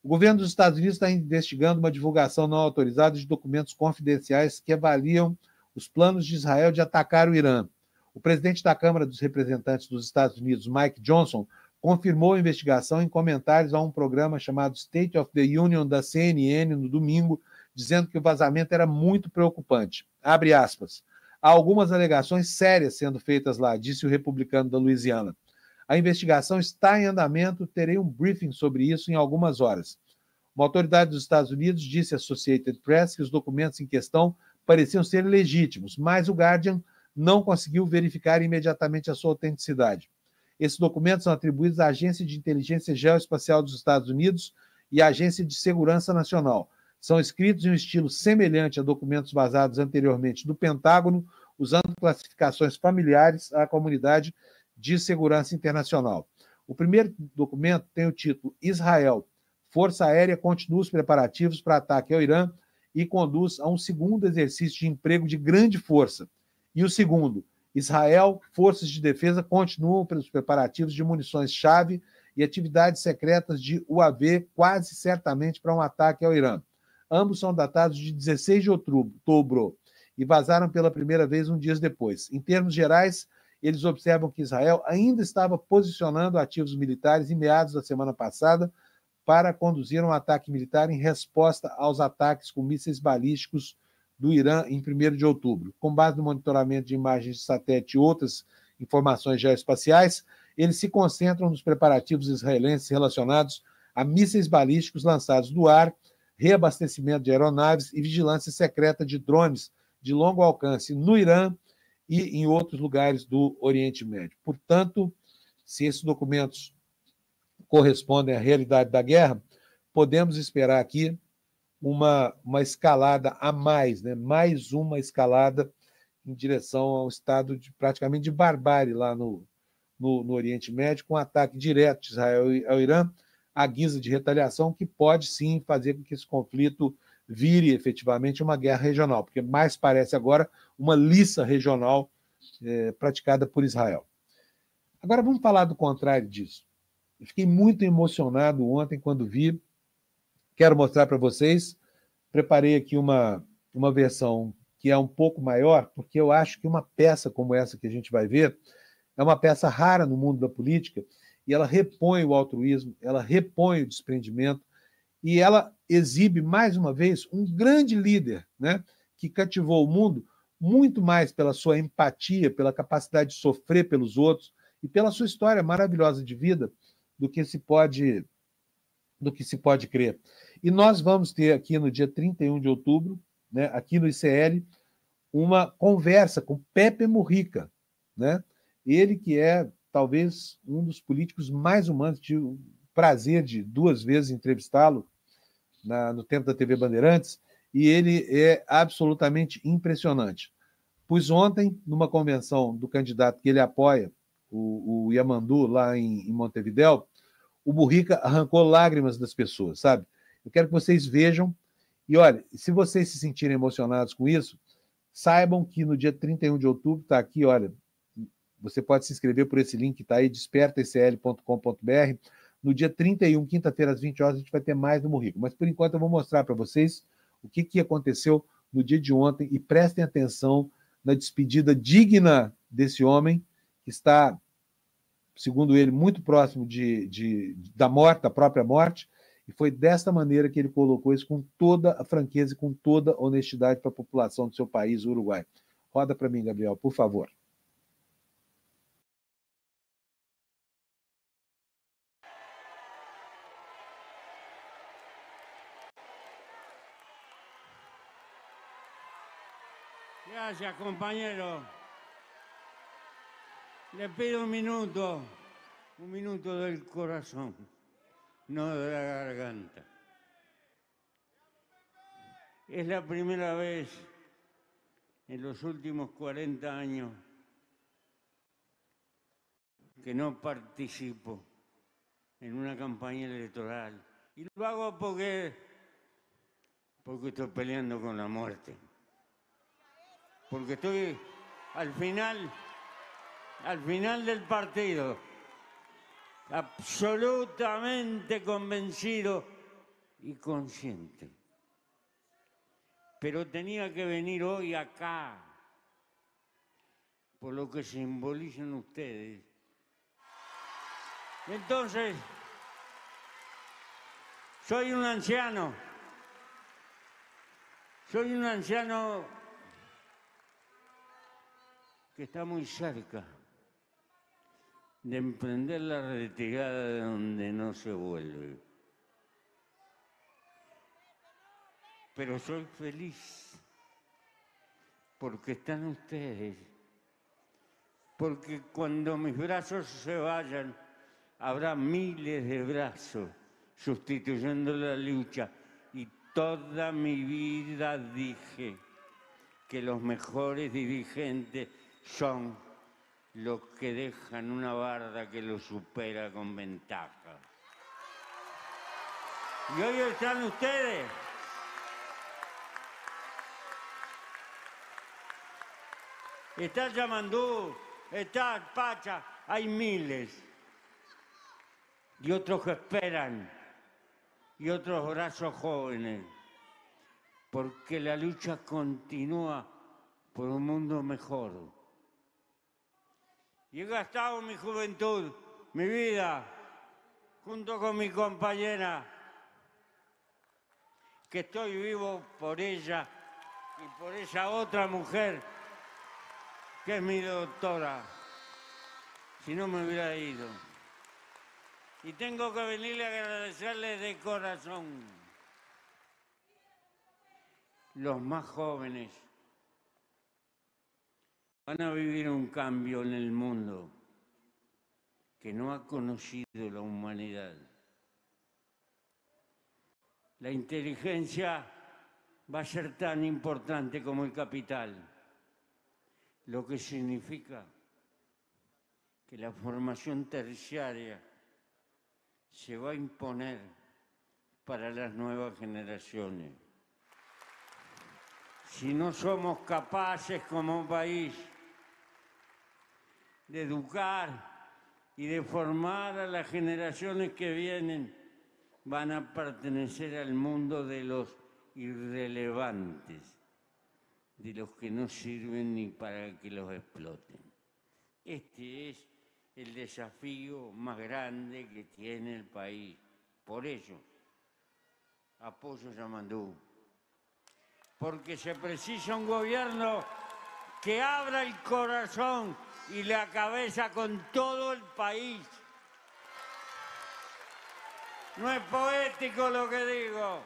O governo dos Estados Unidos está investigando uma divulgação não autorizada de documentos confidenciais que avaliam os planos de Israel de atacar o Irã. O presidente da Câmara dos Representantes dos Estados Unidos, Mike Johnson, confirmou a investigação em comentários a um programa chamado State of the Union da CNN no domingo, dizendo que o vazamento era muito preocupante. Abre aspas. Há algumas alegações sérias sendo feitas lá, disse o republicano da Louisiana. A investigação está em andamento, terei um briefing sobre isso em algumas horas. Uma autoridade dos Estados Unidos disse à Associated Press que os documentos em questão pareciam ser legítimos, mas o Guardian não conseguiu verificar imediatamente a sua autenticidade. Esses documentos são atribuídos à Agência de Inteligência Geoespacial dos Estados Unidos e à Agência de Segurança Nacional. São escritos em um estilo semelhante a documentos vazados anteriormente do Pentágono, usando classificações familiares à comunidade de segurança internacional. O primeiro documento tem o título Israel, Força Aérea continua os preparativos para ataque ao Irã e conduz a um segundo exercício de emprego de grande força. E o segundo, Israel, forças de defesa continuam pelos preparativos de munições-chave e atividades secretas de UAV, quase certamente para um ataque ao Irã. Ambos são datados de 16 de outubro e vazaram pela primeira vez um dia depois. Em termos gerais, eles observam que Israel ainda estava posicionando ativos militares em meados da semana passada para conduzir um ataque militar em resposta aos ataques com mísseis balísticos do Irã em 1 de outubro. Com base no monitoramento de imagens de satélite e outras informações geoespaciais, eles se concentram nos preparativos israelenses relacionados a mísseis balísticos lançados do ar, reabastecimento de aeronaves e vigilância secreta de drones de longo alcance no Irã e em outros lugares do Oriente Médio. Portanto, se esses documentos correspondem à realidade da guerra, podemos esperar aqui uma, uma escalada a mais, né? mais uma escalada em direção ao estado de praticamente de barbárie lá no, no, no Oriente Médio, com um ataque direto de Israel ao Irã, à guisa de retaliação, que pode sim fazer com que esse conflito vire efetivamente uma guerra regional, porque mais parece agora uma liça regional é, praticada por Israel. Agora vamos falar do contrário disso. fiquei muito emocionado ontem quando vi quero mostrar para vocês. Preparei aqui uma, uma versão que é um pouco maior, porque eu acho que uma peça como essa que a gente vai ver é uma peça rara no mundo da política e ela repõe o altruísmo, ela repõe o desprendimento e ela exibe mais uma vez um grande líder, né, que cativou o mundo muito mais pela sua empatia, pela capacidade de sofrer pelos outros e pela sua história maravilhosa de vida do que se pode do que se pode crer. E nós vamos ter aqui no dia 31 de outubro, né, aqui no ICL, uma conversa com Pepe Murrica, né? Ele que é talvez um dos políticos mais humanos, tive o prazer de duas vezes entrevistá-lo no tempo da TV Bandeirantes, e ele é absolutamente impressionante. Pois ontem, numa convenção do candidato que ele apoia, o, o Yamandu, lá em, em Montevidéu, o Murrica arrancou lágrimas das pessoas, sabe? Eu quero que vocês vejam. E olha, se vocês se sentirem emocionados com isso, saibam que no dia 31 de outubro está aqui, olha, você pode se inscrever por esse link que está aí, despertacl.com.br. No dia 31, quinta-feira, às 20 horas, a gente vai ter mais do Morrico. Mas por enquanto eu vou mostrar para vocês o que, que aconteceu no dia de ontem e prestem atenção na despedida digna desse homem que está, segundo ele, muito próximo de, de da morte, da própria morte, e foi desta maneira que ele colocou isso com toda a franqueza e com toda a honestidade para a população do seu país, o Uruguai. Roda para mim, Gabriel, por favor. Gracias, compañero. Le pido un minuto, un minuto del corazón. no de la garganta. Es la primera vez en los últimos 40 años que no participo en una campaña electoral. Y lo hago porque, porque estoy peleando con la muerte. Porque estoy al final, al final del partido absolutamente convencido y consciente. Pero tenía que venir hoy acá, por lo que simbolizan ustedes. Entonces, soy un anciano, soy un anciano que está muy cerca de emprender la retirada de donde no se vuelve. Pero soy feliz porque están ustedes, porque cuando mis brazos se vayan, habrá miles de brazos sustituyendo la lucha. Y toda mi vida dije que los mejores dirigentes son los que dejan una barda que lo supera con ventaja. Y hoy están ustedes. Está Yamandú, está Pacha, hay miles. Y otros que esperan, y otros brazos jóvenes. Porque la lucha continúa por un mundo mejor y he gastado mi juventud, mi vida, junto con mi compañera, que estoy vivo por ella y por esa otra mujer que es mi doctora, si no me hubiera ido. Y tengo que venirle a agradecerle de corazón los más jóvenes Van a vivir un cambio en el mundo que no ha conocido la humanidad. La inteligencia va a ser tan importante como el capital, lo que significa que la formación terciaria se va a imponer para las nuevas generaciones. Si no somos capaces como país de educar y de formar a las generaciones que vienen van a pertenecer al mundo de los irrelevantes, de los que no sirven ni para que los exploten. Este es el desafío más grande que tiene el país. Por eso, apoyo a Yamandú, porque se precisa un gobierno que abra el corazón y la cabeza con todo el país. No es poético lo que digo.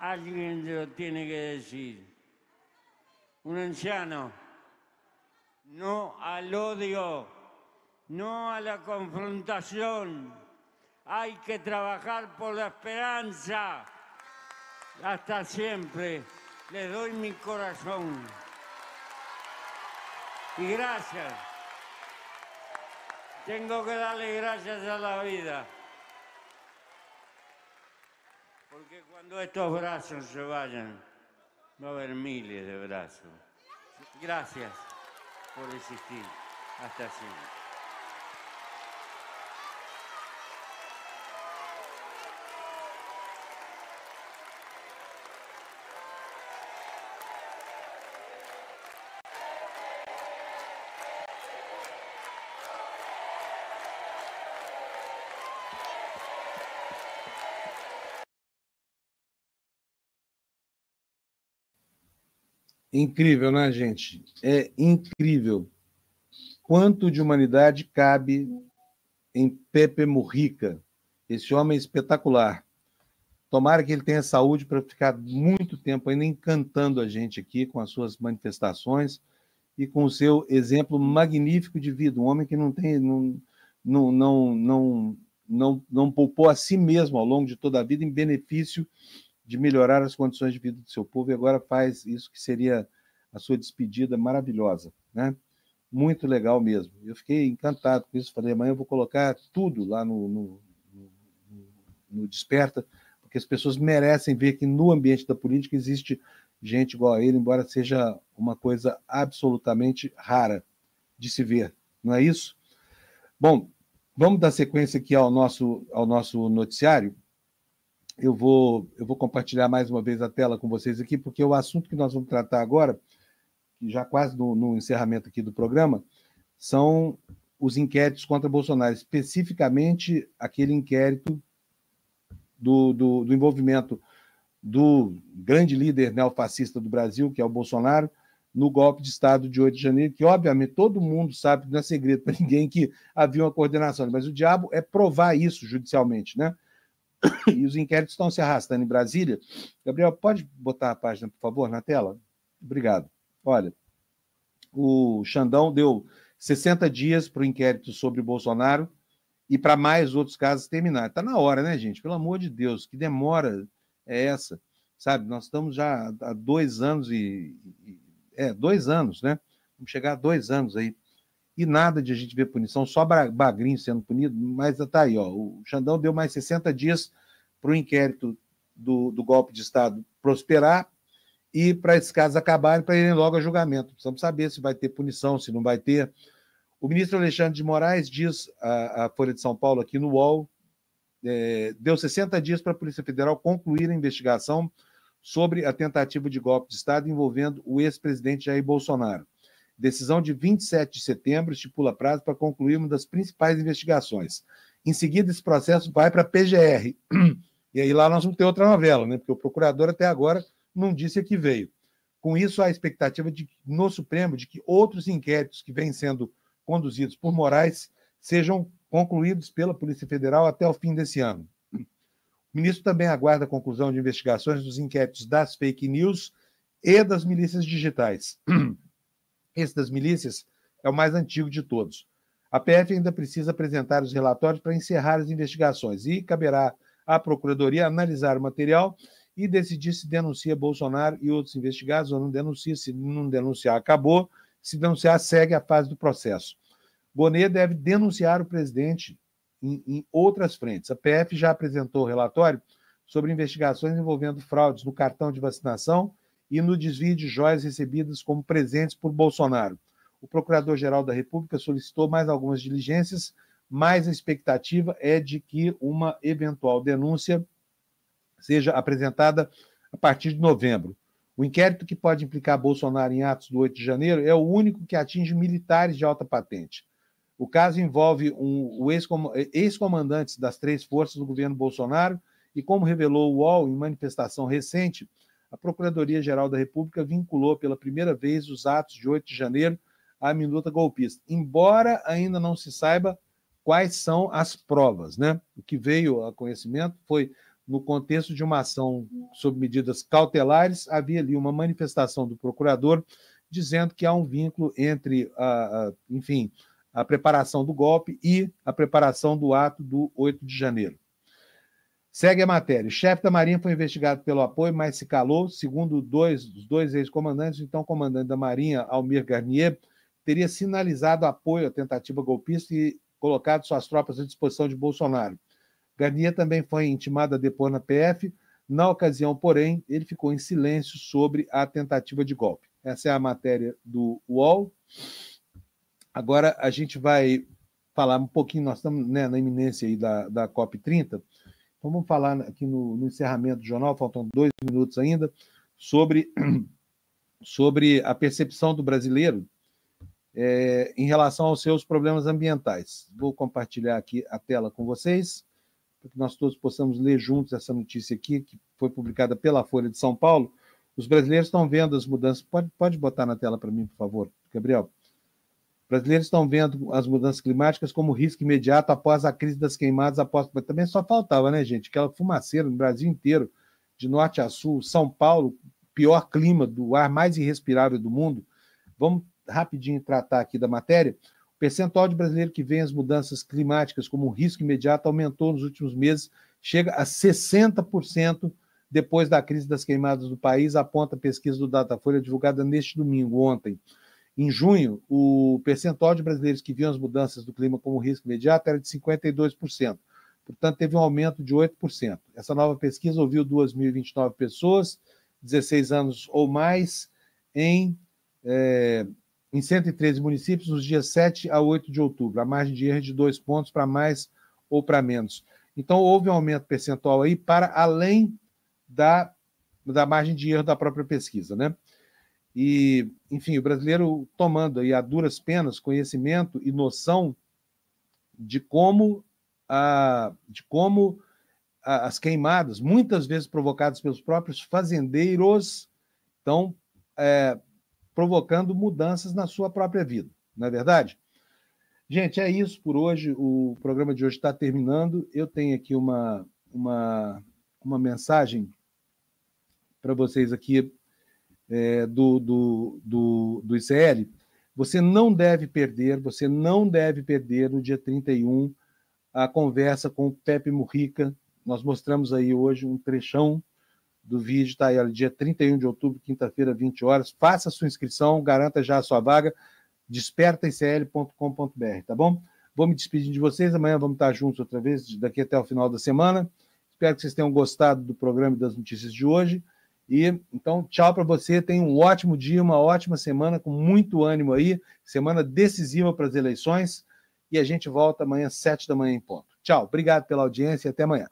Alguien lo tiene que decir. Un anciano. No al odio, no a la confrontación. Hay que trabajar por la esperanza. Hasta siempre. Les doy mi corazón. Y gracias. Tengo que darle gracias a la vida. Porque cuando estos brazos se vayan, va a haber miles de brazos. Gracias por existir. Hasta siempre. Incrível, né, gente? É incrível. Quanto de humanidade cabe em Pepe Murrica, esse homem espetacular. Tomara que ele tenha saúde para ficar muito tempo ainda encantando a gente aqui com as suas manifestações e com o seu exemplo magnífico de vida. Um homem que não tem, não, não, não, não, não, não poupou a si mesmo ao longo de toda a vida em benefício de melhorar as condições de vida do seu povo e agora faz isso que seria a sua despedida maravilhosa, né? Muito legal mesmo. Eu fiquei encantado com isso. Falei, amanhã eu vou colocar tudo lá no, no, no, no Desperta, porque as pessoas merecem ver que no ambiente da política existe gente igual a ele, embora seja uma coisa absolutamente rara de se ver, não é isso? Bom, vamos dar sequência aqui ao nosso, ao nosso noticiário eu vou, eu vou compartilhar mais uma vez a tela com vocês aqui, porque o assunto que nós vamos tratar agora, já quase no, no encerramento aqui do programa, são os inquéritos contra Bolsonaro, especificamente aquele inquérito do, do, do envolvimento do grande líder neofascista do Brasil, que é o Bolsonaro, no golpe de Estado de 8 de janeiro, que obviamente todo mundo sabe, não é segredo para [LAUGHS] ninguém que havia uma coordenação, mas o diabo é provar isso judicialmente, né? [COUGHS] e os inquéritos estão se arrastando em Brasília. Gabriel, pode botar a página, por favor, na tela? Obrigado. Olha, o Xandão deu 60 dias para o inquérito sobre o Bolsonaro e para mais outros casos terminar. Está na hora, né, gente? Pelo amor de Deus, que demora é essa? Sabe, nós estamos já há dois anos e. e é, dois anos, né? Vamos chegar a dois anos aí e nada de a gente ver punição, só Bagrinho sendo punido, mas tá aí, ó, o Xandão deu mais 60 dias para o inquérito do, do, golpe de Estado prosperar e para esses casos acabarem, para irem logo a julgamento. Precisamos saber se vai ter punição, se não vai ter. O ministro Alexandre de Moraes diz à, Folha de São Paulo aqui no UOL, é, deu 60 dias para a Polícia Federal concluir a investigação sobre a tentativa de golpe de Estado envolvendo o ex-presidente Jair Bolsonaro. Decisão de 27 de setembro estipula prazo para concluir uma das principais investigações. Em seguida, esse processo vai para a PGR. [CLEARS THROAT] E aí lá nós vamos ter outra novela, né? Porque o procurador até agora não disse a que veio. Com isso, há expectativa de, no Supremo de que outros inquéritos que vêm sendo conduzidos por Moraes sejam concluídos pela Polícia Federal até o fim desse ano. O ministro também aguarda a conclusão de investigações dos inquéritos das fake news e das milícias digitais. [CLEARS THROAT] Esse das milícias é o mais antigo de todos. A PF ainda precisa apresentar os relatórios para encerrar as investigações e caberá à Procuradoria analisar o material e decidir se denuncia Bolsonaro e outros investigados ou não denuncia. Se não denunciar, acabou. Se denunciar, segue a fase do processo. Bonet deve denunciar o presidente em, em outras frentes. A PF já apresentou relatório sobre investigações envolvendo fraudes no cartão de vacinação e no desvio de joias recebidas como presentes por Bolsonaro. O Procurador-Geral da República solicitou mais algumas diligências, mas a expectativa é de que uma eventual denúncia seja apresentada a partir de novembro. O inquérito que pode implicar Bolsonaro em atos do 8 de janeiro é o único que atinge militares de alta patente. O caso envolve um, o ex-comandante das três forças do governo Bolsonaro e, como revelou o UOL em manifestação recente, a Procuradoria-Geral da República vinculou pela primeira vez os atos de 8 de janeiro à minuta golpista, embora ainda não se saiba quais são as provas. Né? O que veio a conhecimento foi, no contexto de uma ação sob medidas cautelares, havia ali uma manifestação do procurador dizendo que há um vínculo entre, a, a enfim, a preparação do golpe e a preparação do ato do 8 de janeiro. Segue a matéria. O chefe da Marinha foi investigado pelo apoio, mas se calou. Segundo dois, os dois ex-comandantes, então comandante da Marinha, Almir Garnier, teria sinalizado apoio à tentativa golpista e colocado suas tropas à disposição de Bolsonaro. Garnier também foi intimado a depor na PF. Na ocasião, porém, ele ficou em silêncio sobre a tentativa de golpe. Essa é a matéria do UOL. Agora a gente vai falar um pouquinho, nós estamos né, na iminência aí da, da COP30, então, vamos falar aqui no, no, encerramento do jornal, faltam dois minutos ainda, sobre, [CLEARS THROAT] sobre a percepção do brasileiro é, em relação aos seus problemas ambientais. Vou compartilhar aqui a tela com vocês, para que nós todos possamos ler juntos essa notícia aqui, que foi publicada pela Folha de São Paulo. Os brasileiros estão vendo as mudanças. Pode, pode botar na tela para mim, por favor, Gabriel? Brasileiros estão vendo as mudanças climáticas como risco imediato após a crise das queimadas após. Mas também só faltava, né, gente? Aquela fumaceira no Brasil inteiro, de norte a sul, São Paulo, pior clima, do ar mais irrespirável do mundo. Vamos rapidinho tratar aqui da matéria. O percentual de brasileiro que vê as mudanças climáticas como risco imediato aumentou nos últimos meses, chega a 60% depois da crise das queimadas do país, aponta a pesquisa do Datafolha divulgada neste domingo, ontem. Em junho, o percentual de brasileiros que viam as mudanças do clima como risco imediato era de 52%. Portanto, teve um aumento de 8%. Essa nova pesquisa ouviu 2.029 pessoas, 16 anos ou mais, em, é, em 113 municípios nos dias 7 a 8 de outubro. A margem de erro é de dois pontos para mais ou para menos. Então, houve um aumento percentual aí para além da, da margem de erro da própria pesquisa, né? E, enfim, o brasileiro tomando aí a duras penas conhecimento e noção de como, a, de como a, as queimadas, muitas vezes provocadas pelos próprios fazendeiros, estão é, provocando mudanças na sua própria vida, não é verdade? Gente, é isso por hoje. O programa de hoje está terminando. Eu tenho aqui uma, uma, uma mensagem para vocês aqui é, do, do, do, do ICL, você não deve perder, você não deve perder no dia 31 a conversa com o Pepe Murrica. Nós mostramos aí hoje um trechão do vídeo, tá aí, olha, dia 31 de outubro, quinta-feira, 20 horas. Faça sua inscrição, garanta já a sua vaga, despertaicl.com.br, tá bom? Vou me despedir de vocês, amanhã vamos estar juntos outra vez, daqui até o final da semana. Espero que vocês tenham gostado do programa e das notícias de hoje. E então, tchau para você. Tenha um ótimo dia, uma ótima semana, com muito ânimo aí. Semana decisiva para as eleições. E a gente volta amanhã, sete da manhã em ponto. Tchau, obrigado pela audiência e até amanhã.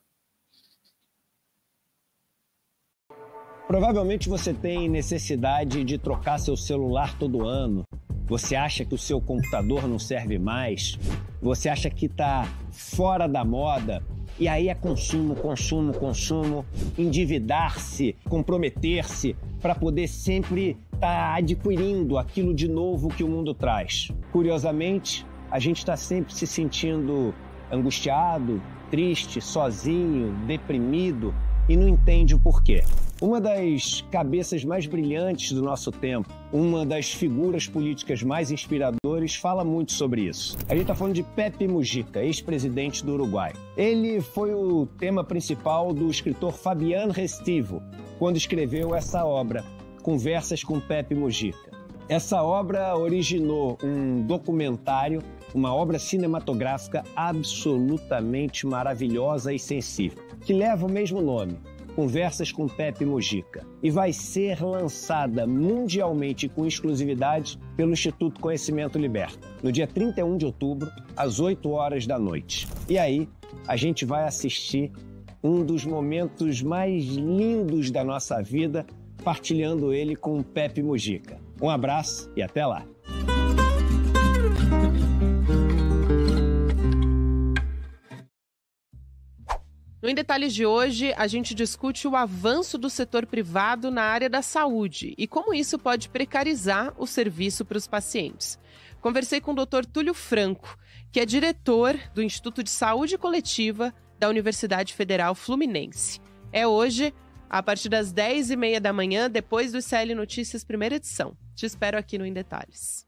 Provavelmente você tem necessidade de trocar seu celular todo ano. Você acha que o seu computador não serve mais? Você acha que está fora da moda? E aí é consumo, consumo, consumo, endividar-se, comprometer-se para poder sempre estar tá adquirindo aquilo de novo que o mundo traz. Curiosamente, a gente está sempre se sentindo angustiado, triste, sozinho, deprimido e não entende o porquê. Uma das cabeças mais brilhantes do nosso tempo, uma das figuras políticas mais inspiradoras, fala muito sobre isso. A gente está falando de Pepe Mujica, ex-presidente do Uruguai. Ele foi o tema principal do escritor Fabiano Restivo quando escreveu essa obra, Conversas com Pepe Mujica. Essa obra originou um documentário, uma obra cinematográfica absolutamente maravilhosa e sensível, que leva o mesmo nome, conversas com Pepe Mojica e vai ser lançada mundialmente com exclusividade pelo Instituto Conhecimento Liberta, no dia 31 de outubro, às 8 horas da noite. E aí, a gente vai assistir um dos momentos mais lindos da nossa vida, partilhando ele com o Pepe Mojica. Um abraço e até lá! No Em Detalhes de hoje, a gente discute o avanço do setor privado na área da saúde e como isso pode precarizar o serviço para os pacientes. Conversei com o Dr. Túlio Franco, que é diretor do Instituto de Saúde Coletiva da Universidade Federal Fluminense. É hoje, a partir das 10h30 da manhã, depois do ICL Notícias Primeira Edição. Te espero aqui no Em Detalhes.